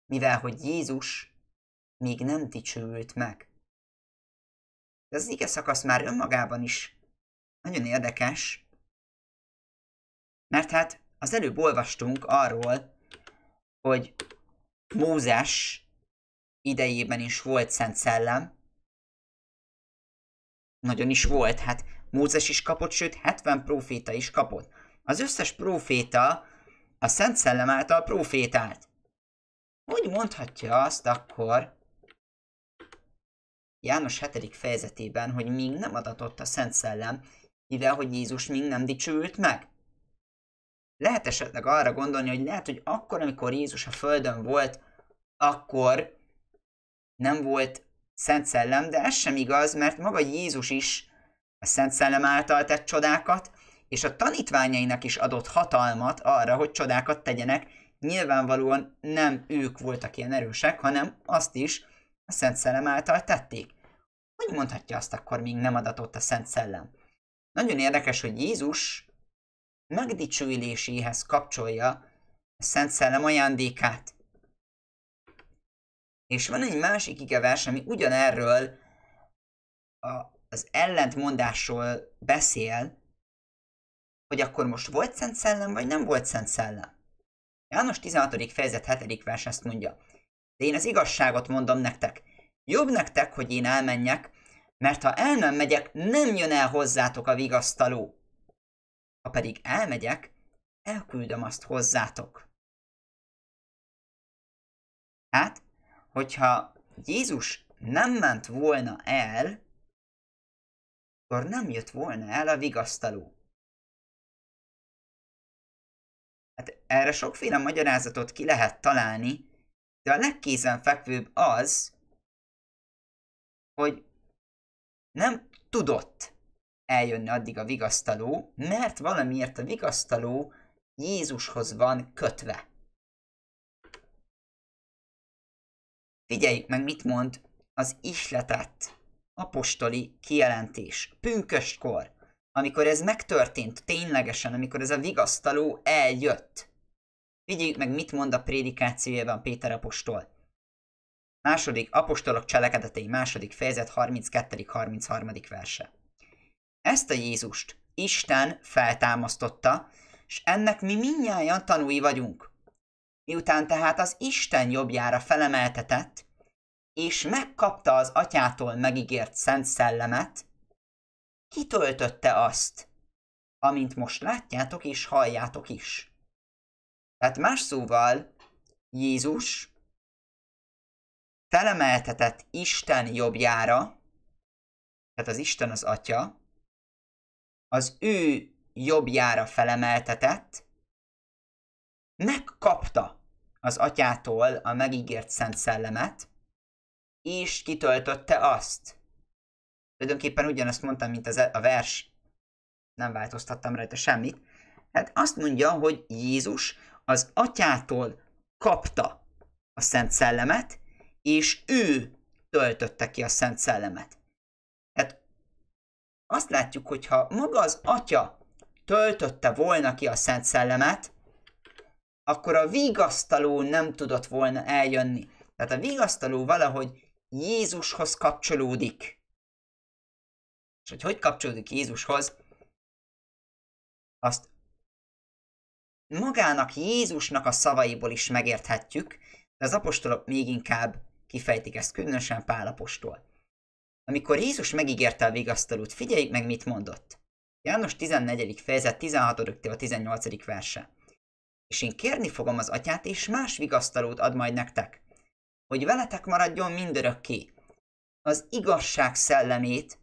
mivel hogy Jézus még nem dicsőült meg. De az ige szakasz már önmagában is nagyon érdekes, mert hát az előbb olvastunk arról, hogy Mózes idejében is volt Szent Szellem, nagyon is volt, hát Mózes is kapott, sőt 70 proféta is kapott. Az összes proféta a Szent Szellem által profétált. Úgy mondhatja azt akkor, János 7. fejezetében, hogy még nem adatott a Szent Szellem, mivel hogy Jézus még nem dicsőült meg. Lehet esetleg arra gondolni, hogy lehet, hogy akkor, amikor Jézus a Földön volt, akkor nem volt Szent Szellem, de ez sem igaz, mert maga Jézus is a Szent Szellem által tett csodákat, és a tanítványainak is adott hatalmat arra, hogy csodákat tegyenek, nyilvánvalóan nem ők voltak ilyen erősek, hanem azt is, a Szent Szellem által tették. Hogy mondhatja azt akkor, még nem adatott a Szent Szellem? Nagyon érdekes, hogy Jézus megdicsőüléséhez kapcsolja a Szent Szellem ajándékát. És van egy másik igevers, ami ugyanerről a, az ellentmondásról beszél, hogy akkor most volt Szent Szellem, vagy nem volt Szent Szellem. János 16. fejezet 7. vers ezt mondja. De én az igazságot mondom nektek. Jobb nektek, hogy én elmenjek, mert ha el nem megyek, nem jön el hozzátok a vigasztaló. Ha pedig elmegyek, elküldöm azt hozzátok. Hát, hogyha Jézus nem ment volna el, akkor nem jött volna el a vigasztaló. Hát erre sokféle magyarázatot ki lehet találni, de a legkézenfekvőbb az, hogy nem tudott eljönni addig a vigasztaló, mert valamiért a vigasztaló Jézushoz van kötve. Figyeljük meg, mit mond az isletett apostoli kijelentés. Pünköstkor, amikor ez megtörtént ténylegesen, amikor ez a vigasztaló eljött. Figyeljük meg, mit mond a prédikációjában Péter apostol. Második apostolok cselekedetei, második fejezet, 32.-33. verse. Ezt a Jézust Isten feltámasztotta, és ennek mi minnyáján tanúi vagyunk. Miután tehát az Isten jobbjára felemeltetett, és megkapta az atyától megígért szent szellemet, kitöltötte azt, amint most látjátok és halljátok is. Tehát más szóval Jézus felemeltetett Isten jobbjára, tehát az Isten az Atya, az ő jobbjára felemeltetett, megkapta az Atyától a megígért Szent Szellemet, és kitöltötte azt. Tulajdonképpen ugyanazt mondtam, mint az e- a vers, nem változtattam rajta semmit. Hát azt mondja, hogy Jézus az atyától kapta a Szent Szellemet, és ő töltötte ki a Szent Szellemet. Tehát azt látjuk, hogy ha maga az atya töltötte volna ki a Szent Szellemet, akkor a vigasztaló nem tudott volna eljönni. Tehát a vigasztaló valahogy Jézushoz kapcsolódik. És hogy hogy kapcsolódik Jézushoz, azt magának Jézusnak a szavaiból is megérthetjük, de az apostolok még inkább kifejtik ezt, különösen Pál apostol. Amikor Jézus megígérte a vigasztalót, figyeljük meg, mit mondott. János 14. fejezet 16 18. verse. És én kérni fogom az atyát, és más vigasztalót ad majd nektek, hogy veletek maradjon mindörökké. Az igazság szellemét,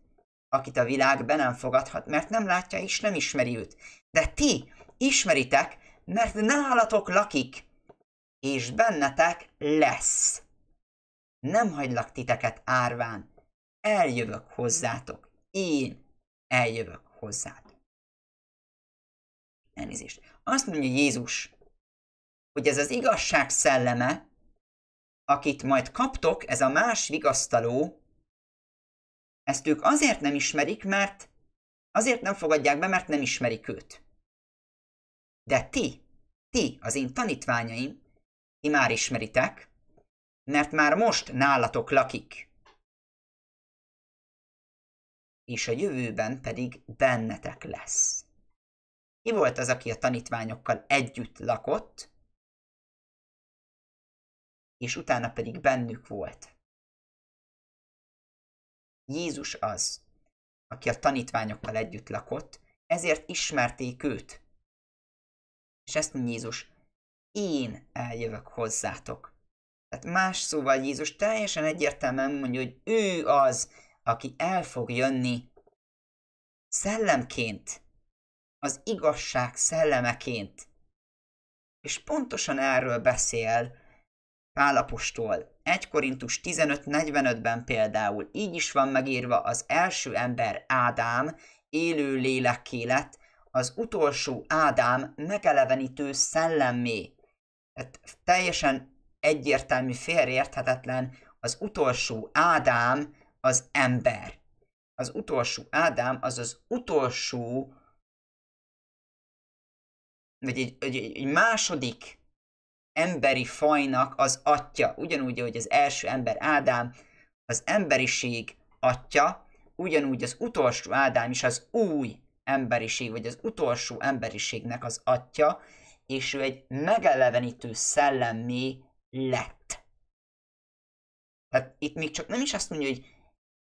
akit a világ be nem fogadhat, mert nem látja és nem ismeri őt. De ti ismeritek, mert nálatok lakik, és bennetek lesz. Nem hagylak titeket árván, eljövök hozzátok, én eljövök hozzátok. Elnézést. Azt mondja Jézus, hogy ez az igazság szelleme, akit majd kaptok, ez a más vigasztaló, ezt ők azért nem ismerik, mert azért nem fogadják be, mert nem ismerik őt. De ti, ti, az én tanítványaim, ti már ismeritek, mert már most nálatok lakik. És a jövőben pedig bennetek lesz. Ki volt az, aki a tanítványokkal együtt lakott, és utána pedig bennük volt? Jézus az, aki a tanítványokkal együtt lakott, ezért ismerték őt, és ezt mondja Jézus, én eljövök hozzátok. Tehát más szóval Jézus teljesen egyértelműen mondja, hogy ő az, aki el fog jönni szellemként, az igazság szellemeként. És pontosan erről beszél Pálapostól. 1 Korintus 15.45-ben például így is van megírva, az első ember Ádám élő lélekké lett, az utolsó Ádám megelevenítő szellemé. Tehát teljesen egyértelmű, félreérthetetlen, az utolsó Ádám az ember. Az utolsó Ádám az az utolsó, vagy egy, egy, egy második emberi fajnak az atya. Ugyanúgy, hogy az első ember Ádám, az emberiség atya, ugyanúgy az utolsó Ádám is az új emberiség, vagy az utolsó emberiségnek az atya, és ő egy megelevenítő szellemé lett. Tehát itt még csak nem is azt mondja, hogy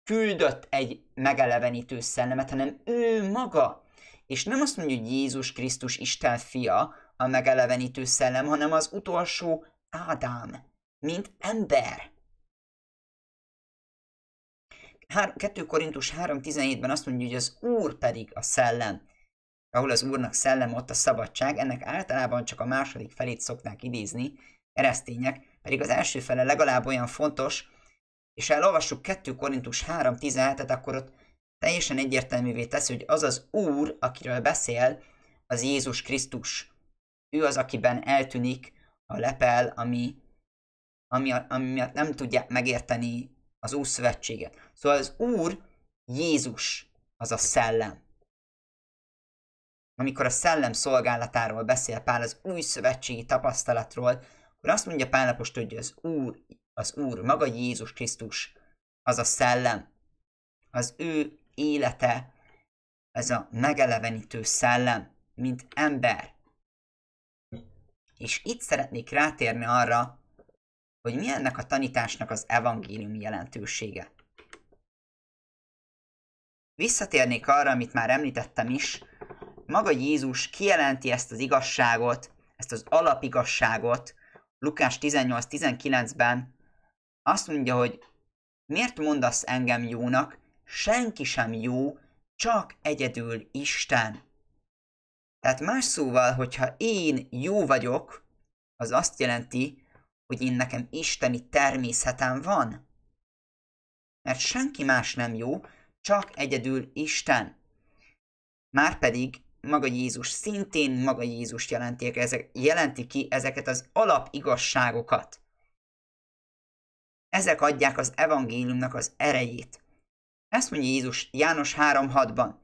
küldött egy megelevenítő szellemet, hanem ő maga. És nem azt mondja, hogy Jézus Krisztus Isten fia a megelevenítő szellem, hanem az utolsó Ádám, mint ember. 2 Korintus 3.17-ben azt mondja, hogy az Úr pedig a szellem. Ahol az Úrnak szellem, ott a szabadság. Ennek általában csak a második felét szokták idézni, keresztények, pedig az első fele legalább olyan fontos, és elolvassuk 2 Korintus 3.17-et, akkor ott teljesen egyértelművé teszi, hogy az az Úr, akiről beszél, az Jézus Krisztus. Ő az, akiben eltűnik a lepel, ami, ami, ami miatt nem tudják megérteni az szövetséget. Szóval az Úr Jézus az a szellem. Amikor a szellem szolgálatáról beszél Pál az új szövetségi tapasztalatról, akkor azt mondja Pálapost, hogy az Úr, az Úr, maga Jézus Krisztus, az a szellem, az ő élete, ez a megelevenítő szellem, mint ember. És itt szeretnék rátérni arra, hogy mi ennek a tanításnak az evangélium jelentősége. Visszatérnék arra, amit már említettem is, maga Jézus kijelenti ezt az igazságot, ezt az alapigasságot Lukás 18-19-ben, azt mondja, hogy miért mondasz engem jónak, senki sem jó, csak egyedül Isten. Tehát más szóval, hogyha én jó vagyok, az azt jelenti, hogy én nekem isteni természetem van? Mert senki más nem jó, csak egyedül Isten. Márpedig maga Jézus szintén maga Jézus jelentik, ezek, jelenti ki ezeket az alapigazságokat. Ezek adják az evangéliumnak az erejét. Ezt mondja Jézus János 3.6-ban.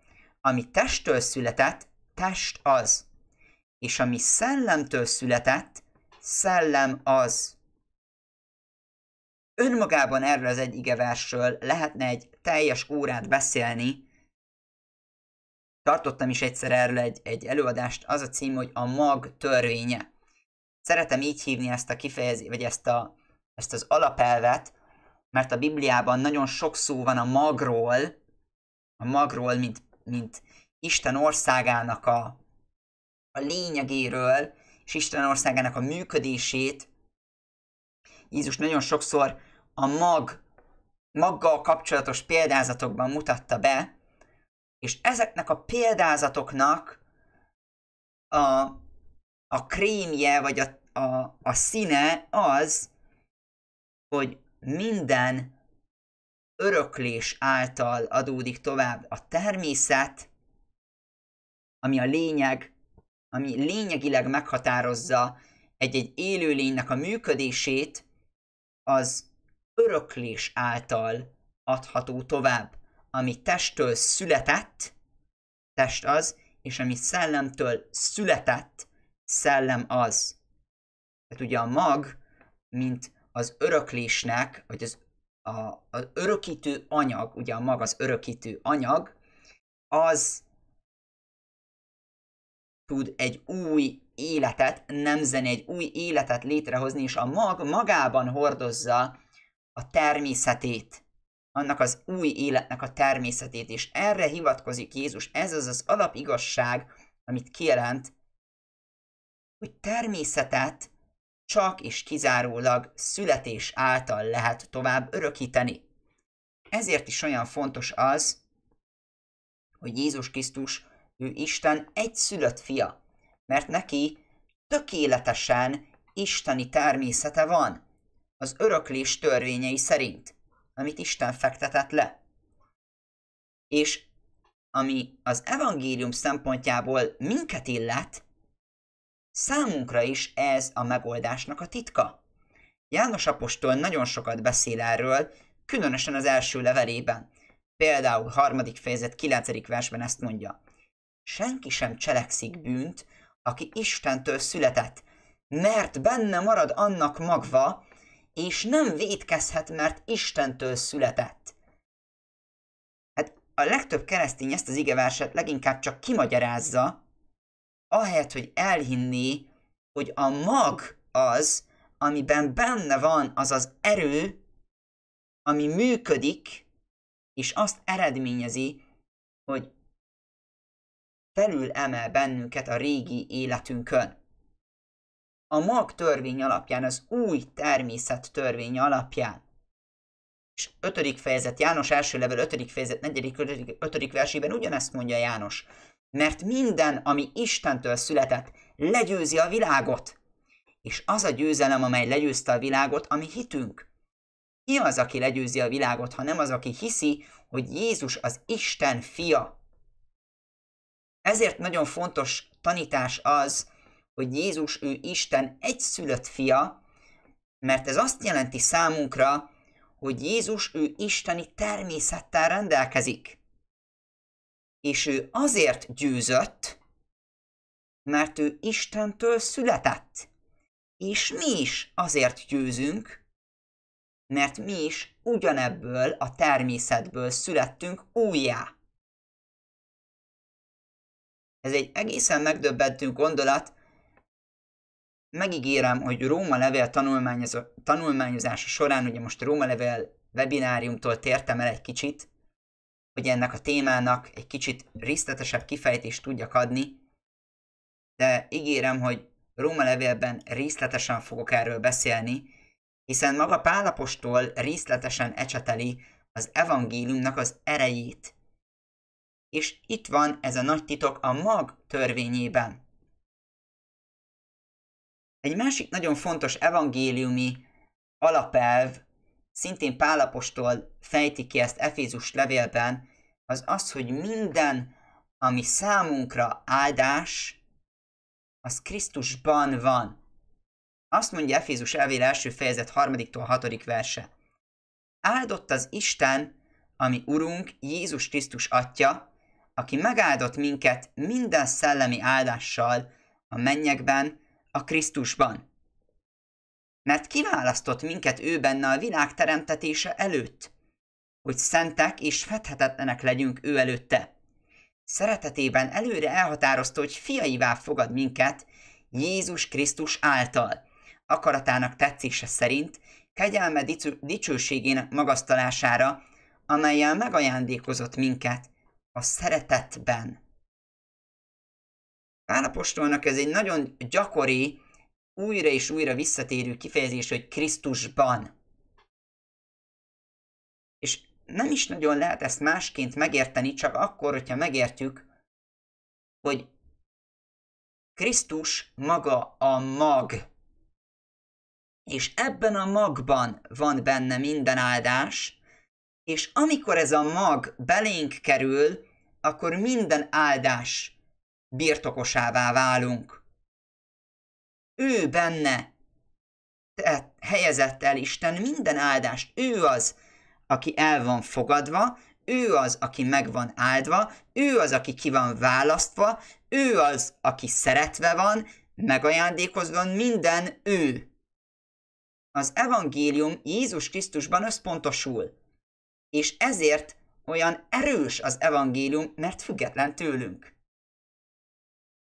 Ami testtől született, test az, és ami szellemtől született, szellem az. Önmagában erről az egy igeversről lehetne egy teljes órát beszélni. Tartottam is egyszer erről egy, egy előadást, az a cím, hogy a mag törvénye. Szeretem így hívni ezt a kifejezést, vagy ezt, a, ezt az alapelvet, mert a Bibliában nagyon sok szó van a magról, a magról, mint, mint Isten országának a, a lényegéről, és Isten országának a működését Jézus nagyon sokszor a mag, maggal kapcsolatos példázatokban mutatta be, és ezeknek a példázatoknak a, a krémje, vagy a, a, a színe az, hogy minden öröklés által adódik tovább a természet, ami a lényeg, ami lényegileg meghatározza egy-egy élőlénynek a működését, az öröklés által adható tovább, ami testtől született, test az, és ami szellemtől született, szellem az. Tehát ugye a mag, mint az öröklésnek, vagy az, a, az örökítő anyag, ugye a mag az örökítő anyag, az tud egy új életet, nem zene, egy új életet létrehozni, és a mag magában hordozza a természetét, annak az új életnek a természetét, és erre hivatkozik Jézus. Ez az az alapigazság, amit kijelent, hogy természetet csak és kizárólag születés által lehet tovább örökíteni. Ezért is olyan fontos az, hogy Jézus Krisztus ő Isten egyszülött fia, mert neki tökéletesen isteni természete van, az öröklés törvényei szerint, amit Isten fektetett le. És ami az evangélium szempontjából minket illet, számunkra is ez a megoldásnak a titka. János Apostol nagyon sokat beszél erről, különösen az első levelében. Például harmadik fejezet 9. versben ezt mondja senki sem cselekszik bűnt, aki Istentől született, mert benne marad annak magva, és nem védkezhet, mert Istentől született. Hát a legtöbb keresztény ezt az igeverset leginkább csak kimagyarázza, ahelyett, hogy elhinni, hogy a mag az, amiben benne van az az erő, ami működik, és azt eredményezi, hogy felül emel bennünket a régi életünkön. A mag törvény alapján, az új természet törvény alapján. És 5. fejezet, János első level 5. fejezet 4. 5. versében ugyanezt mondja János. Mert minden, ami Istentől született, legyőzi a világot. És az a győzelem, amely legyőzte a világot, ami hitünk. Ki az, aki legyőzi a világot, ha nem az, aki hiszi, hogy Jézus az Isten fia? Ezért nagyon fontos tanítás az, hogy Jézus ő Isten egyszülött fia, mert ez azt jelenti számunkra, hogy Jézus ő isteni természettel rendelkezik. És ő azért győzött, mert ő Istentől született. És mi is azért győzünk, mert mi is ugyanebből a természetből születtünk újjá. Ez egy egészen megdöbbentő gondolat. Megígérem, hogy Róma levél tanulmányozása során, ugye most Róma levél webináriumtól tértem el egy kicsit, hogy ennek a témának egy kicsit részletesebb kifejtést tudjak adni, de ígérem, hogy Róma levélben részletesen fogok erről beszélni, hiszen maga Pálapostól részletesen ecseteli az evangéliumnak az erejét, és itt van ez a nagy titok a mag törvényében. Egy másik nagyon fontos evangéliumi alapelv, szintén Pálapostól fejti ki ezt Efézus levélben, az az, hogy minden, ami számunkra áldás, az Krisztusban van. Azt mondja Efézus elvér első fejezet 3-tól 6. verse. Áldott az Isten, ami Urunk, Jézus Krisztus Atya, aki megáldott minket minden szellemi áldással a mennyekben, a Krisztusban. Mert kiválasztott minket ő benne a világ teremtetése előtt, hogy szentek és fethetetlenek legyünk ő előtte. Szeretetében előre elhatározta, hogy fiaivá fogad minket Jézus Krisztus által, akaratának tetszése szerint, kegyelme dicsőségének magasztalására, amelyel megajándékozott minket a szeretetben. Pálapostolnak ez egy nagyon gyakori, újra és újra visszatérő kifejezés, hogy Krisztusban. És nem is nagyon lehet ezt másként megérteni, csak akkor, hogyha megértjük, hogy Krisztus maga a mag. És ebben a magban van benne minden áldás, és amikor ez a mag belénk kerül, akkor minden áldás birtokosává válunk. Ő benne tehát helyezett el Isten minden áldást. Ő az, aki el van fogadva, ő az, aki meg van áldva, ő az, aki ki van választva, ő az, aki szeretve van, megajándékozva minden ő. Az evangélium Jézus Krisztusban összpontosul, és ezért olyan erős az evangélium, mert független tőlünk.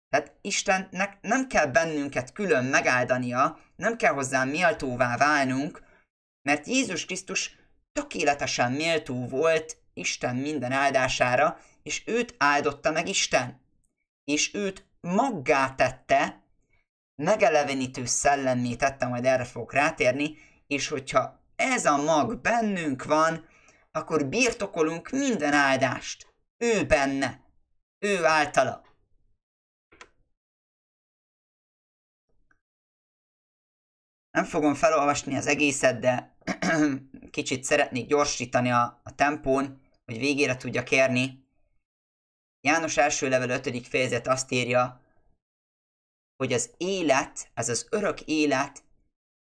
Tehát Istennek nem kell bennünket külön megáldania, nem kell hozzá méltóvá válnunk, mert Jézus Krisztus tökéletesen méltó volt Isten minden áldására, és őt áldotta meg Isten. És őt maggá tette, megelevenítő szellemmé tette, majd erre fogok rátérni, és hogyha ez a mag bennünk van, akkor birtokolunk minden áldást. Ő benne. Ő általa. Nem fogom felolvasni az egészet, de kicsit szeretnék gyorsítani a, a tempón, hogy végére tudja kérni. János első level 5. fejezet azt írja, hogy az élet, ez az örök élet,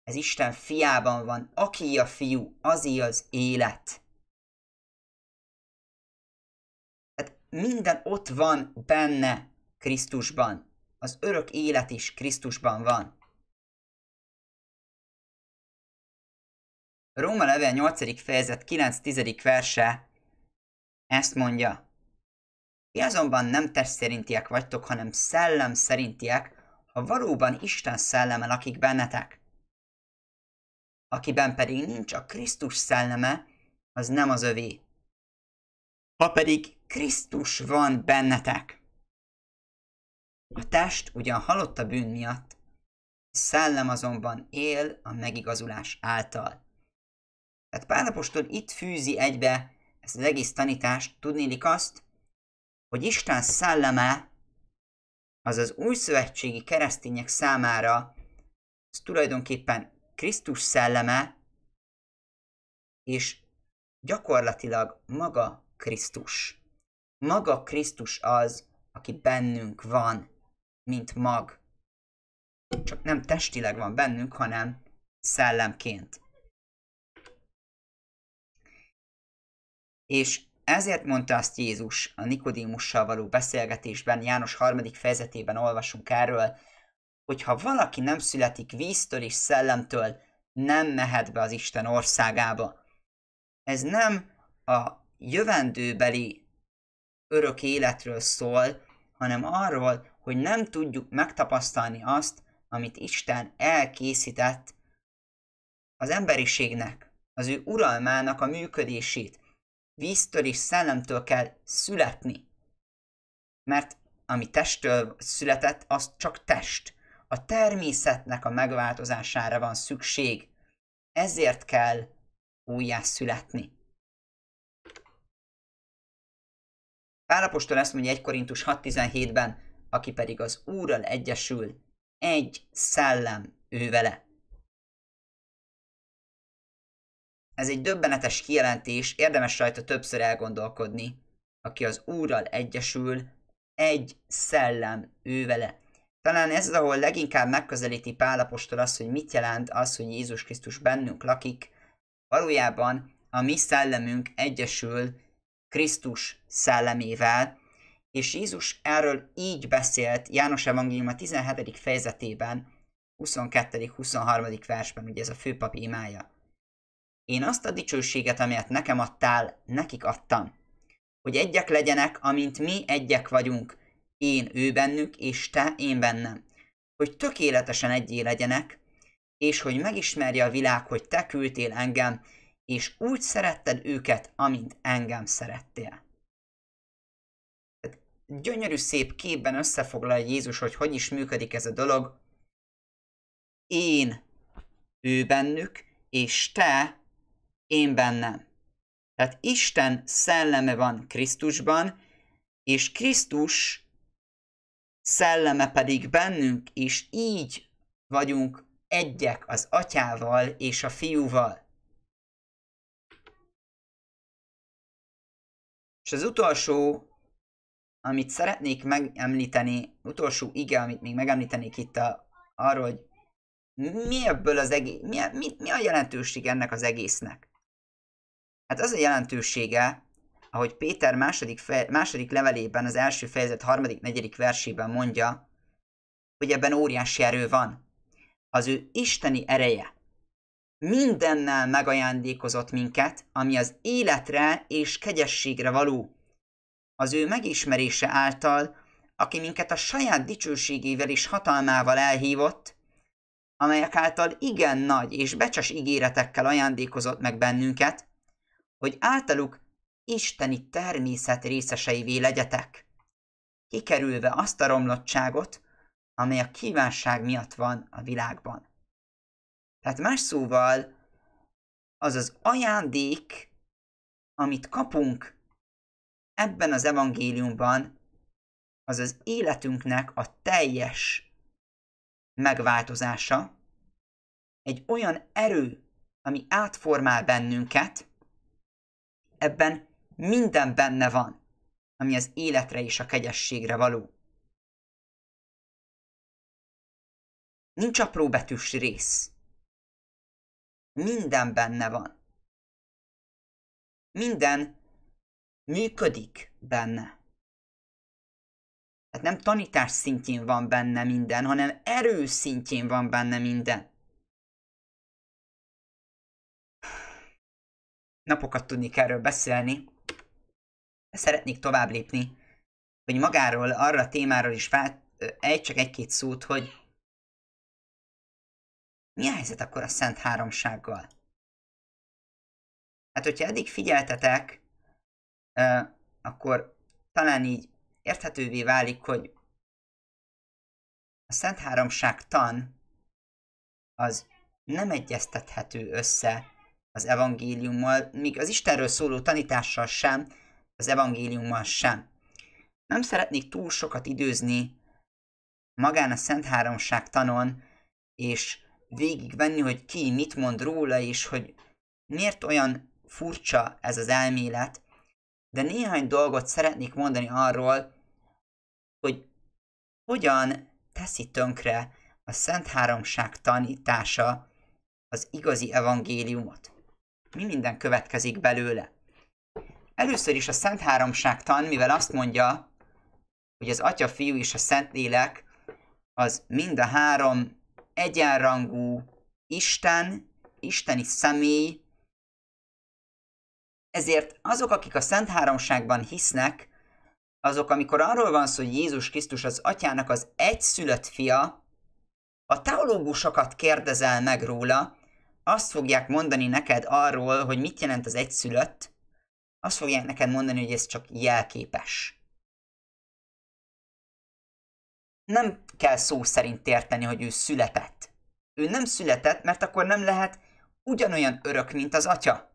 ez Isten fiában van, aki a fiú, azi az élet. minden ott van benne Krisztusban. Az örök élet is Krisztusban van. Róma levél 8. fejezet 9 verse ezt mondja. Ti azonban nem test szerintiek vagytok, hanem szellem szerintiek, ha valóban Isten szelleme lakik bennetek. Akiben pedig nincs a Krisztus szelleme, az nem az övé. Ha pedig Krisztus van bennetek! A test ugyan halott a bűn miatt, a szellem azonban él a megigazulás által. Tehát Pálapostól itt fűzi egybe ezt az egész tanítást, tudnélik azt, hogy Isten szelleme az az új szövetségi keresztények számára az tulajdonképpen Krisztus szelleme, és gyakorlatilag maga Krisztus maga Krisztus az, aki bennünk van, mint mag. Csak nem testileg van bennünk, hanem szellemként. És ezért mondta azt Jézus a Nikodémussal való beszélgetésben, János harmadik fejezetében olvasunk erről, hogy ha valaki nem születik víztől és szellemtől, nem mehet be az Isten országába. Ez nem a jövendőbeli örök életről szól, hanem arról, hogy nem tudjuk megtapasztalni azt, amit Isten elkészített az emberiségnek, az ő uralmának a működését. Víztől és szellemtől kell születni. Mert ami testtől született, az csak test. A természetnek a megváltozására van szükség. Ezért kell újjá születni. Pálapostól azt mondja 1 Korintus 6.17-ben, aki pedig az Úrral egyesül, egy szellem ő vele. Ez egy döbbenetes kijelentés, érdemes rajta többször elgondolkodni. Aki az Úrral egyesül, egy szellem ő vele. Talán ez az, ahol leginkább megközelíti Pálapostól azt, hogy mit jelent az, hogy Jézus Krisztus bennünk lakik. Valójában a mi szellemünk egyesül Krisztus szellemével, és Jézus erről így beszélt János Evangélium a 17. fejezetében, 22.-23. versben, ugye ez a főpap imája. Én azt a dicsőséget, amelyet nekem adtál, nekik adtam, hogy egyek legyenek, amint mi egyek vagyunk, én ő bennük, és te én bennem, hogy tökéletesen egyé legyenek, és hogy megismerje a világ, hogy te küldtél engem, és úgy szeretted őket, amint engem szerettél. gyönyörű szép képben összefoglalja Jézus, hogy hogy is működik ez a dolog. Én ő bennük, és te én bennem. Tehát Isten szelleme van Krisztusban, és Krisztus szelleme pedig bennünk, és így vagyunk egyek az atyával és a fiúval. És az utolsó, amit szeretnék megemlíteni, utolsó ige, amit még megemlítenék itt a, arról, hogy mi ebből az egész, mi, mi, mi a jelentőség ennek az egésznek? Hát az a jelentősége, ahogy Péter második, fej, második levelében, az első fejezet harmadik, negyedik versében mondja, hogy ebben óriási erő van. Az ő isteni ereje, mindennel megajándékozott minket, ami az életre és kegyességre való. Az ő megismerése által, aki minket a saját dicsőségével és hatalmával elhívott, amelyek által igen nagy és becses ígéretekkel ajándékozott meg bennünket, hogy általuk isteni természet részeseivé legyetek, kikerülve azt a romlottságot, amely a kívánság miatt van a világban. Tehát más szóval az az ajándék, amit kapunk ebben az evangéliumban, az az életünknek a teljes megváltozása, egy olyan erő, ami átformál bennünket, ebben minden benne van, ami az életre és a kegyességre való. Nincs apró betűs rész. Minden benne van. Minden működik benne. Tehát nem tanítás szintjén van benne minden, hanem erő szintjén van benne minden. Napokat tudnék erről beszélni, de szeretnék tovább lépni, hogy magáról, arra a témáról is fel, egy csak egy-két szót, hogy mi a helyzet akkor a Szent Háromsággal? Hát, hogyha eddig figyeltetek, akkor talán így érthetővé válik, hogy a Szent Háromság tan az nem egyeztethető össze az evangéliummal, míg az Istenről szóló tanítással sem, az evangéliummal sem. Nem szeretnék túl sokat időzni magán a Szent Háromság tanon, és végigvenni, hogy ki mit mond róla, és hogy miért olyan furcsa ez az elmélet, de néhány dolgot szeretnék mondani arról, hogy hogyan teszi tönkre a Szent Háromság tanítása az igazi evangéliumot. Mi minden következik belőle? Először is a Szent Háromság tan, mivel azt mondja, hogy az Atya, Fiú és a Szent Lélek az mind a három egyenrangú Isten, isteni személy, ezért azok, akik a Szent Háromságban hisznek, azok, amikor arról van szó, hogy Jézus Krisztus az atyának az egyszülött fia, a teológusokat kérdezel meg róla, azt fogják mondani neked arról, hogy mit jelent az egyszülött, azt fogják neked mondani, hogy ez csak jelképes nem kell szó szerint érteni, hogy ő született. Ő nem született, mert akkor nem lehet ugyanolyan örök, mint az atya.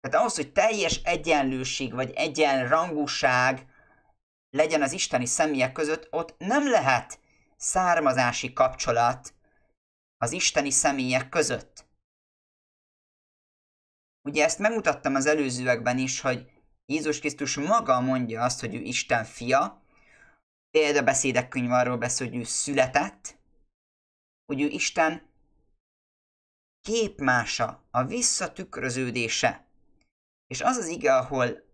Tehát ahhoz, hogy teljes egyenlőség vagy egyenrangúság legyen az isteni személyek között, ott nem lehet származási kapcsolat az isteni személyek között. Ugye ezt megmutattam az előzőekben is, hogy Jézus Krisztus maga mondja azt, hogy ő Isten fia, a beszédek könyv arról beszél, hogy ő született, hogy ő Isten képmása, a visszatükröződése. És az az ige, ahol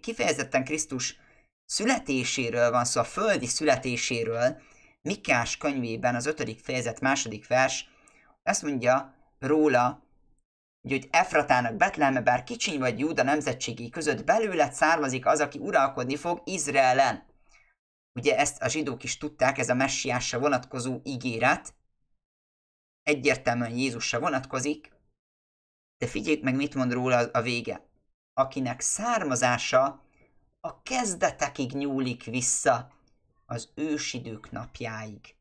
kifejezetten Krisztus születéséről van szó, a földi születéséről, Mikás könyvében az ötödik fejezet második vers, ezt mondja róla, hogy, hogy Efratának Betleheme, bár kicsiny vagy Júda nemzetségi között belőle származik az, aki uralkodni fog Izraelen ugye ezt a zsidók is tudták, ez a messiásra vonatkozó ígéret, egyértelműen Jézusra vonatkozik, de figyeljük meg, mit mond róla a vége. Akinek származása a kezdetekig nyúlik vissza az ősidők napjáig.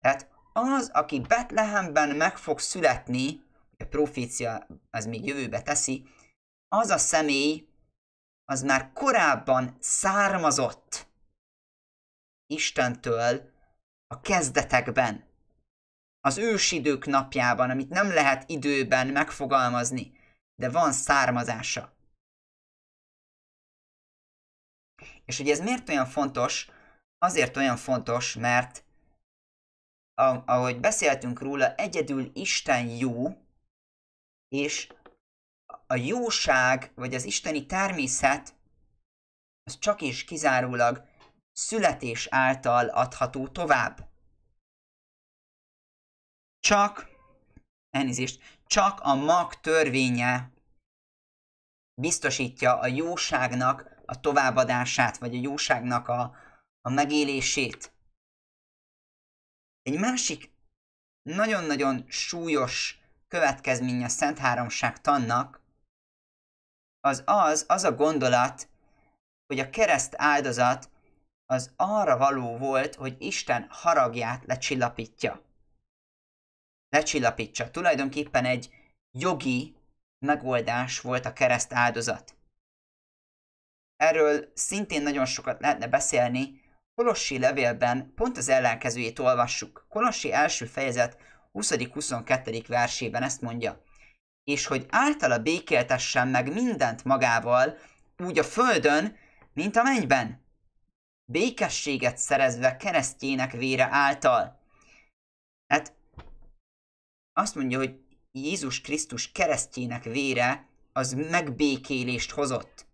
Tehát az, aki Betlehemben meg fog születni, a profécia az még jövőbe teszi, az a személy, az már korábban származott Istentől a kezdetekben, az ősidők napjában, amit nem lehet időben megfogalmazni, de van származása. És hogy ez miért olyan fontos? Azért olyan fontos, mert ahogy beszéltünk róla, egyedül Isten jó, és a jóság, vagy az isteni természet, az csak és kizárólag születés által adható tovább. Csak, elnézést, csak a mag törvénye biztosítja a jóságnak a továbbadását, vagy a jóságnak a, a megélését. Egy másik nagyon-nagyon súlyos következménye a Szent Háromság tannak az az, az a gondolat, hogy a kereszt áldozat az arra való volt, hogy Isten haragját lecsillapítja. Lecsillapítsa. Tulajdonképpen egy jogi megoldás volt a kereszt áldozat. Erről szintén nagyon sokat lehetne beszélni, Kolossi levélben pont az ellenkezőjét olvassuk. Kolossi első fejezet 20.-22. versében ezt mondja, és hogy általa békéltessen meg mindent magával, úgy a földön, mint a mennyben békességet szerezve keresztjének vére által. Hát azt mondja, hogy Jézus Krisztus keresztjének vére az megbékélést hozott.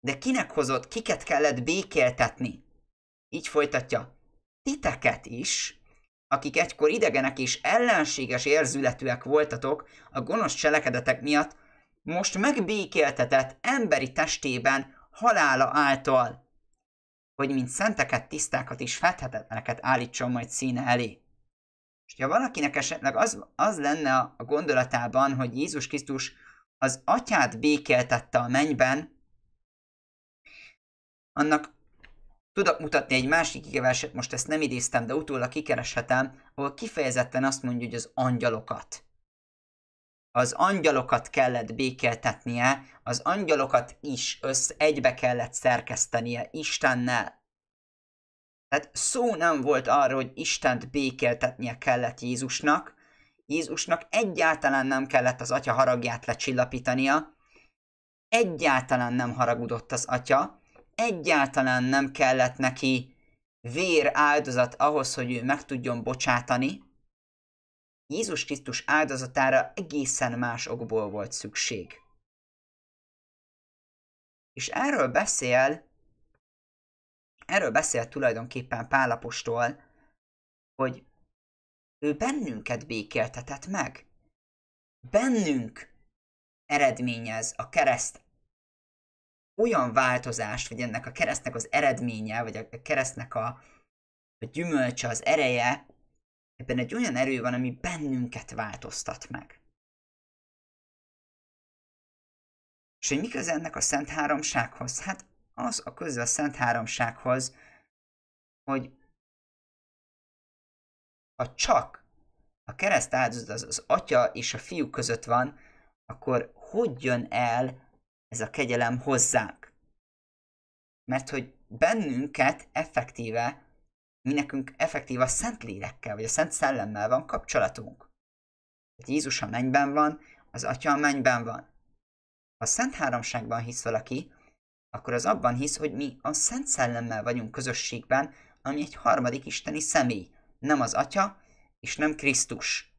De kinek hozott, kiket kellett békéltetni? Így folytatja, titeket is, akik egykor idegenek és ellenséges érzületűek voltatok a gonosz cselekedetek miatt, most megbékéltetett emberi testében halála által, hogy mint szenteket, tisztákat és fethetetleneket állítson majd színe elé. És ha valakinek esetleg az, az lenne a, gondolatában, hogy Jézus Krisztus az atyát békéltette a mennyben, annak tudok mutatni egy másik igeverset, most ezt nem idéztem, de utólag kikereshetem, ahol kifejezetten azt mondja, hogy az angyalokat az angyalokat kellett békéltetnie, az angyalokat is össz egybe kellett szerkesztenie Istennel. Tehát szó nem volt arról, hogy Istent békéltetnie kellett Jézusnak, Jézusnak egyáltalán nem kellett az atya haragját lecsillapítania, egyáltalán nem haragudott az atya, egyáltalán nem kellett neki vér áldozat ahhoz, hogy ő meg tudjon bocsátani, Jézus Krisztus áldozatára egészen más okból volt szükség. És erről beszél, erről beszél tulajdonképpen Pálapostól, hogy ő bennünket békéltetett meg. Bennünk eredményez a kereszt olyan változást, vagy ennek a keresztnek az eredménye, vagy a keresztnek a, a gyümölcse, az ereje, Ebben egy olyan erő van, ami bennünket változtat meg. És hogy miköz ennek a Szent Háromsághoz? Hát az a köze a Szent Háromsághoz, hogy ha csak a kereszt áldozat az, az atya és a fiú között van, akkor hogy jön el ez a kegyelem hozzánk? Mert hogy bennünket effektíve mi nekünk effektív a Szent Lélekkel, vagy a Szent Szellemmel van kapcsolatunk. Tehát Jézus a mennyben van, az Atya a mennyben van. Ha a Szent Háromságban hisz valaki, akkor az abban hisz, hogy mi a Szent Szellemmel vagyunk közösségben, ami egy harmadik isteni személy, nem az Atya, és nem Krisztus.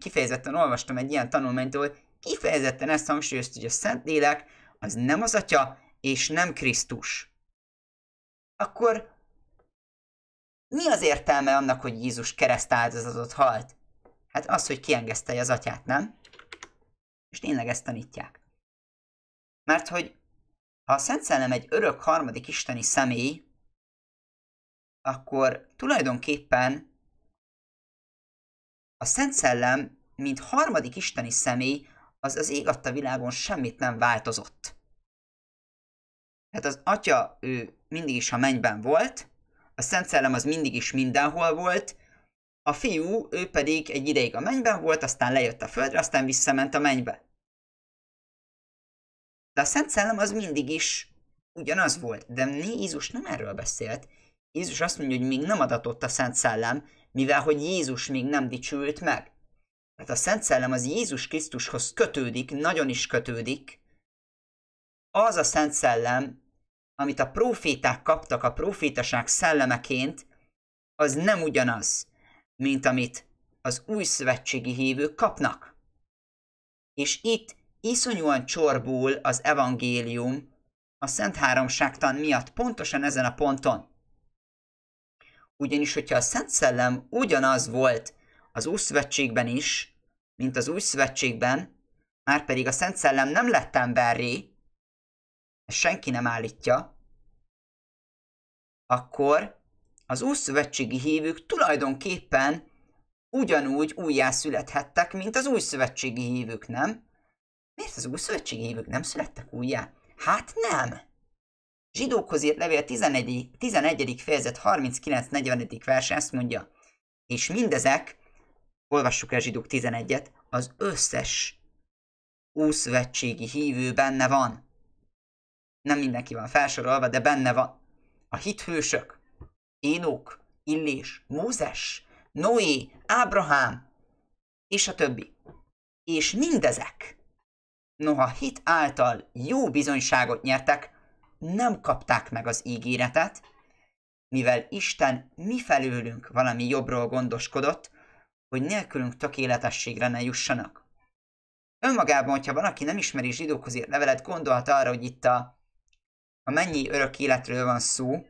Kifejezetten olvastam egy ilyen tanulmányt, ahol kifejezetten ezt hangsúlyozta, hogy a Szent Lélek az nem az Atya, és nem Krisztus. Akkor mi az értelme annak, hogy Jézus keresztáldozatot halt? Hát az, hogy kiengesztelje az atyát, nem? És tényleg ezt tanítják. Mert hogy ha a Szent Szellem egy örök harmadik isteni személy, akkor tulajdonképpen a Szent Szellem, mint harmadik isteni személy, az az ég adta világon semmit nem változott. Tehát az atya, ő mindig is a mennyben volt, a Szent Szellem az mindig is mindenhol volt, a fiú, ő pedig egy ideig a mennyben volt, aztán lejött a földre, aztán visszament a mennybe. De a Szent Szellem az mindig is ugyanaz volt, de Jézus nem erről beszélt. Jézus azt mondja, hogy még nem adatott a Szent Szellem, mivel hogy Jézus még nem dicsült meg. Tehát a Szent Szellem az Jézus Krisztushoz kötődik, nagyon is kötődik. Az a Szent Szellem, amit a proféták kaptak a profétaság szellemeként, az nem ugyanaz, mint amit az új szövetségi hívők kapnak. És itt iszonyúan csorbul az evangélium a Szent Háromságtan miatt pontosan ezen a ponton. Ugyanis, hogyha a Szent Szellem ugyanaz volt az Új Szövetségben is, mint az Új Szövetségben, már pedig a Szent Szellem nem lett emberré, senki nem állítja, akkor az újszövetségi hívők tulajdonképpen ugyanúgy születhettek, mint az újszövetségi hívők, nem? Miért az újszövetségi hívők nem születtek újjá? Hát nem! Zsidókhoz írt levél 11. 11. fejezet 39-40. verse ezt mondja, és mindezek, olvassuk el zsidók 11-et, az összes úszövetségi hívő benne van nem mindenki van felsorolva, de benne van. A hithősök, Énok, Illés, Mózes, Noé, Ábrahám, és a többi. És mindezek, noha hit által jó bizonyságot nyertek, nem kapták meg az ígéretet, mivel Isten mi felőlünk valami jobbról gondoskodott, hogy nélkülünk tökéletességre ne jussanak. Önmagában, hogyha valaki nem ismeri zsidókhoz írt levelet, gondolhat arra, hogy itt a ha mennyi örök életről van szó,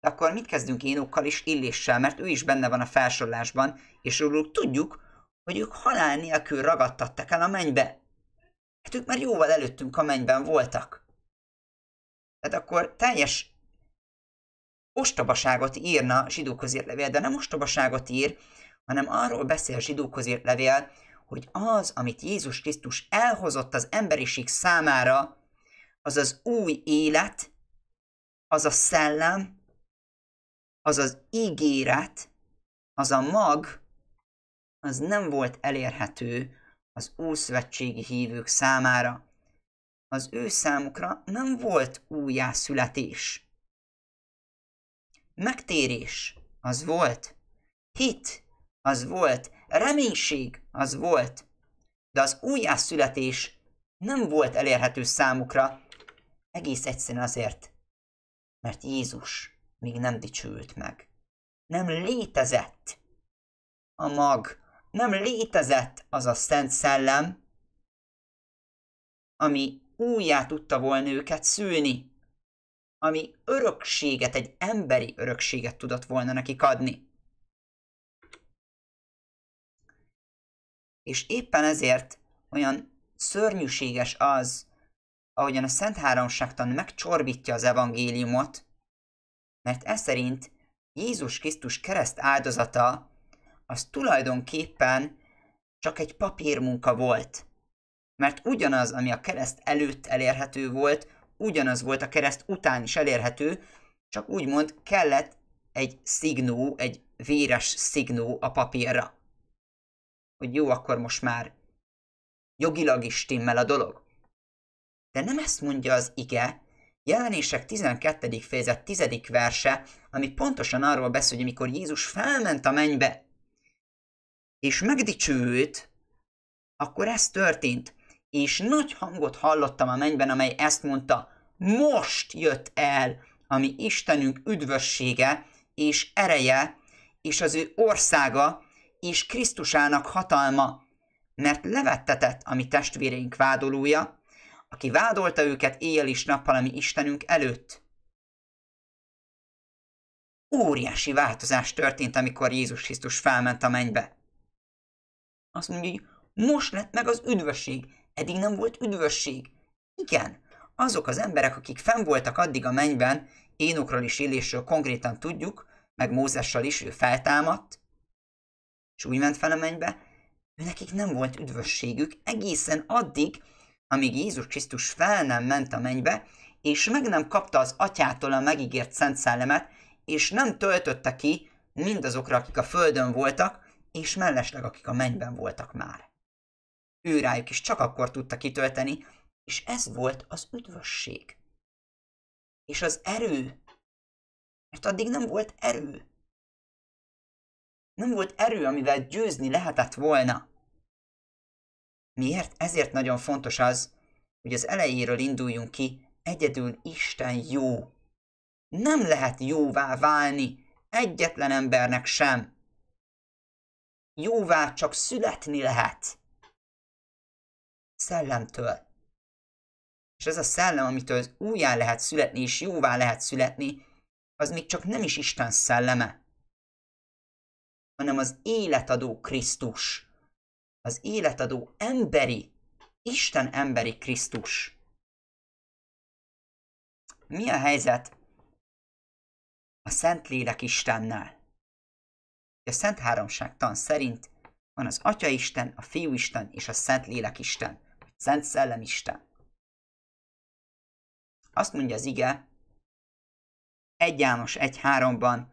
akkor mit kezdünk Énokkal és Illéssel, mert ő is benne van a felsorolásban, és róluk tudjuk, hogy ők halál nélkül ragadtattak el a mennybe. Hát ők már jóval előttünk a mennyben voltak. Tehát akkor teljes ostobaságot írna zsidókhoz írt levél, de nem ostobaságot ír, hanem arról beszél zsidókhoz írt levél, hogy az, amit Jézus Krisztus elhozott az emberiség számára, az az új élet, az a szellem, az az ígéret, az a mag, az nem volt elérhető az újszövetségi hívők számára. Az ő számukra nem volt újjászületés. Megtérés az volt, hit az volt, reménység az volt, de az újjászületés nem volt elérhető számukra, egész egyszerűen azért, mert Jézus még nem dicsőült meg. Nem létezett a mag, nem létezett az a Szent Szellem, ami újjá tudta volna őket szülni, ami örökséget, egy emberi örökséget tudott volna nekik adni. És éppen ezért olyan szörnyűséges az, ahogyan a Szent Háromságtan megcsorbítja az evangéliumot, mert ez szerint Jézus Krisztus kereszt áldozata az tulajdonképpen csak egy papírmunka volt. Mert ugyanaz, ami a kereszt előtt elérhető volt, ugyanaz volt a kereszt után is elérhető, csak úgymond kellett egy szignó, egy véres szignó a papírra. Hogy jó, akkor most már jogilag is stimmel a dolog. De nem ezt mondja az ige, jelenések 12. fejezet 10. verse, ami pontosan arról beszél, hogy amikor Jézus felment a mennybe, és megdicsőült, akkor ez történt. És nagy hangot hallottam a mennyben, amely ezt mondta, most jött el a mi Istenünk üdvössége és ereje, és az ő országa, és Krisztusának hatalma, mert levettetett a mi testvéreink vádolója, aki vádolta őket éjjel és nappal, ami Istenünk előtt. Óriási változás történt, amikor Jézus Krisztus felment a mennybe. Azt mondja, hogy most lett meg az üdvösség, eddig nem volt üdvösség. Igen, azok az emberek, akik fenn voltak addig a mennyben, Énokról is élésről konkrétan tudjuk, meg Mózessal is ő feltámadt, és úgy ment fel a mennybe, ő nekik nem volt üdvösségük egészen addig, amíg Jézus Krisztus fel nem ment a mennybe, és meg nem kapta az atyától a megígért szent szellemet, és nem töltötte ki mindazokra, akik a földön voltak, és mellesleg akik a mennyben voltak már. Ő rájuk is csak akkor tudta kitölteni, és ez volt az üdvösség. És az erő. Mert addig nem volt erő. Nem volt erő, amivel győzni lehetett volna. Miért? Ezért nagyon fontos az, hogy az elejéről induljunk ki, egyedül Isten jó. Nem lehet jóvá válni, egyetlen embernek sem. Jóvá csak születni lehet. Szellemtől. És ez a szellem, amitől újjá lehet születni és jóvá lehet születni, az még csak nem is Isten szelleme, hanem az életadó Krisztus az életadó emberi, Isten emberi Krisztus. Mi a helyzet a Szentlélek Istennel? A Szent Háromság tan szerint van az Atya Isten, a Fiú Isten és a Szent Lélek Isten, a Szent Szellem Isten. Azt mondja az ige, egy János egy háromban,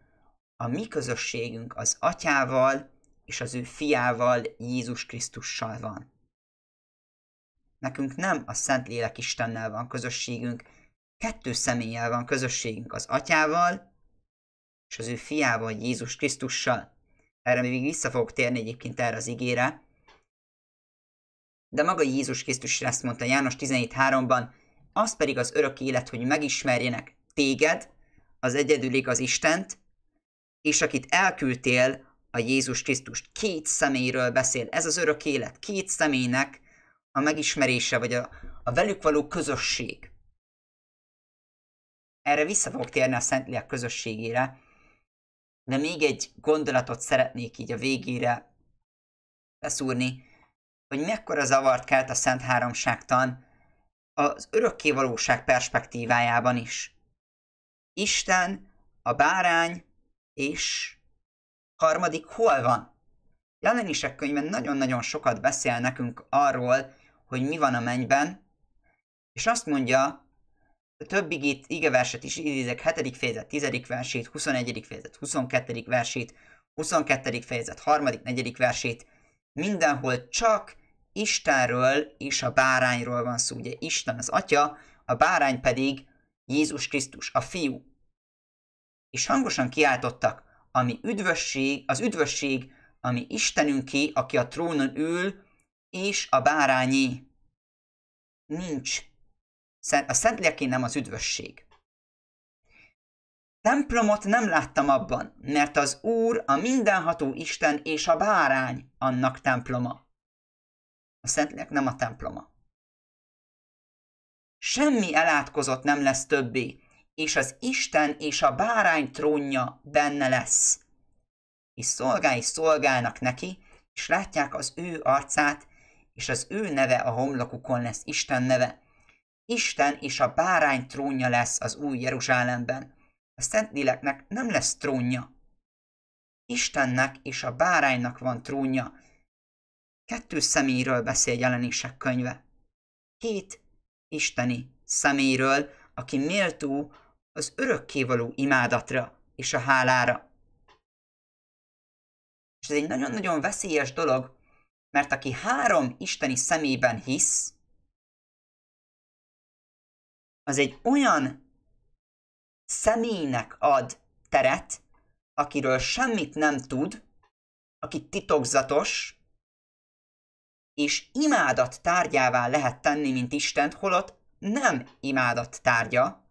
a mi közösségünk az Atyával és az ő fiával, Jézus Krisztussal van. Nekünk nem a Szentlélek Istennel van közösségünk, kettő személlyel van közösségünk, az Atyával és az ő fiával, Jézus Krisztussal. Erre még vissza fogok térni egyébként erre az igére. De maga Jézus Krisztus ezt mondta János 17.3-ban, az pedig az örök élet, hogy megismerjenek téged, az egyedül igaz Istent, és akit elküldtél, a Jézus Krisztus. Két személyről beszél. Ez az örök élet. Két személynek a megismerése, vagy a, a velük való közösség. Erre vissza fogok térni a Szentlélek közösségére, de még egy gondolatot szeretnék így a végére beszúrni, hogy mekkora zavart kelt a Szent Háromságtan az örökké valóság perspektívájában is. Isten, a bárány és harmadik hol van? Jelenések könyvben nagyon-nagyon sokat beszél nekünk arról, hogy mi van a mennyben, és azt mondja, a többi itt igeverset is idézek, 7. fejezet, 10. versét, 21. fejezet, 22. versét, 22. fejezet, 3. 4. versét, mindenhol csak Istenről és a bárányról van szó. Ugye Isten az atya, a bárány pedig Jézus Krisztus, a fiú. És hangosan kiáltottak, ami üdvösség, az üdvösség, ami Istenünké, aki a trónon ül, és a bárányé. Nincs. A Szentléleké nem az üdvösség. Templomot nem láttam abban, mert az Úr, a mindenható Isten és a bárány annak temploma. A szentlélek nem a temploma. Semmi elátkozott nem lesz többé, és az Isten és a bárány trónja benne lesz. És szolgái szolgálnak neki, és látják az ő arcát, és az ő neve a homlokukon lesz Isten neve. Isten és a bárány trónja lesz az új Jeruzsálemben. A Szentléleknek nem lesz trónja. Istennek és a báránynak van trónja. Kettő személyről beszél jelenések könyve. Két isteni személyről, aki méltó az örökkévaló imádatra és a hálára. És ez egy nagyon-nagyon veszélyes dolog, mert aki három isteni szemében hisz, az egy olyan személynek ad teret, akiről semmit nem tud, aki titokzatos, és imádat tárgyává lehet tenni, mint Istent, holott nem imádat tárgya,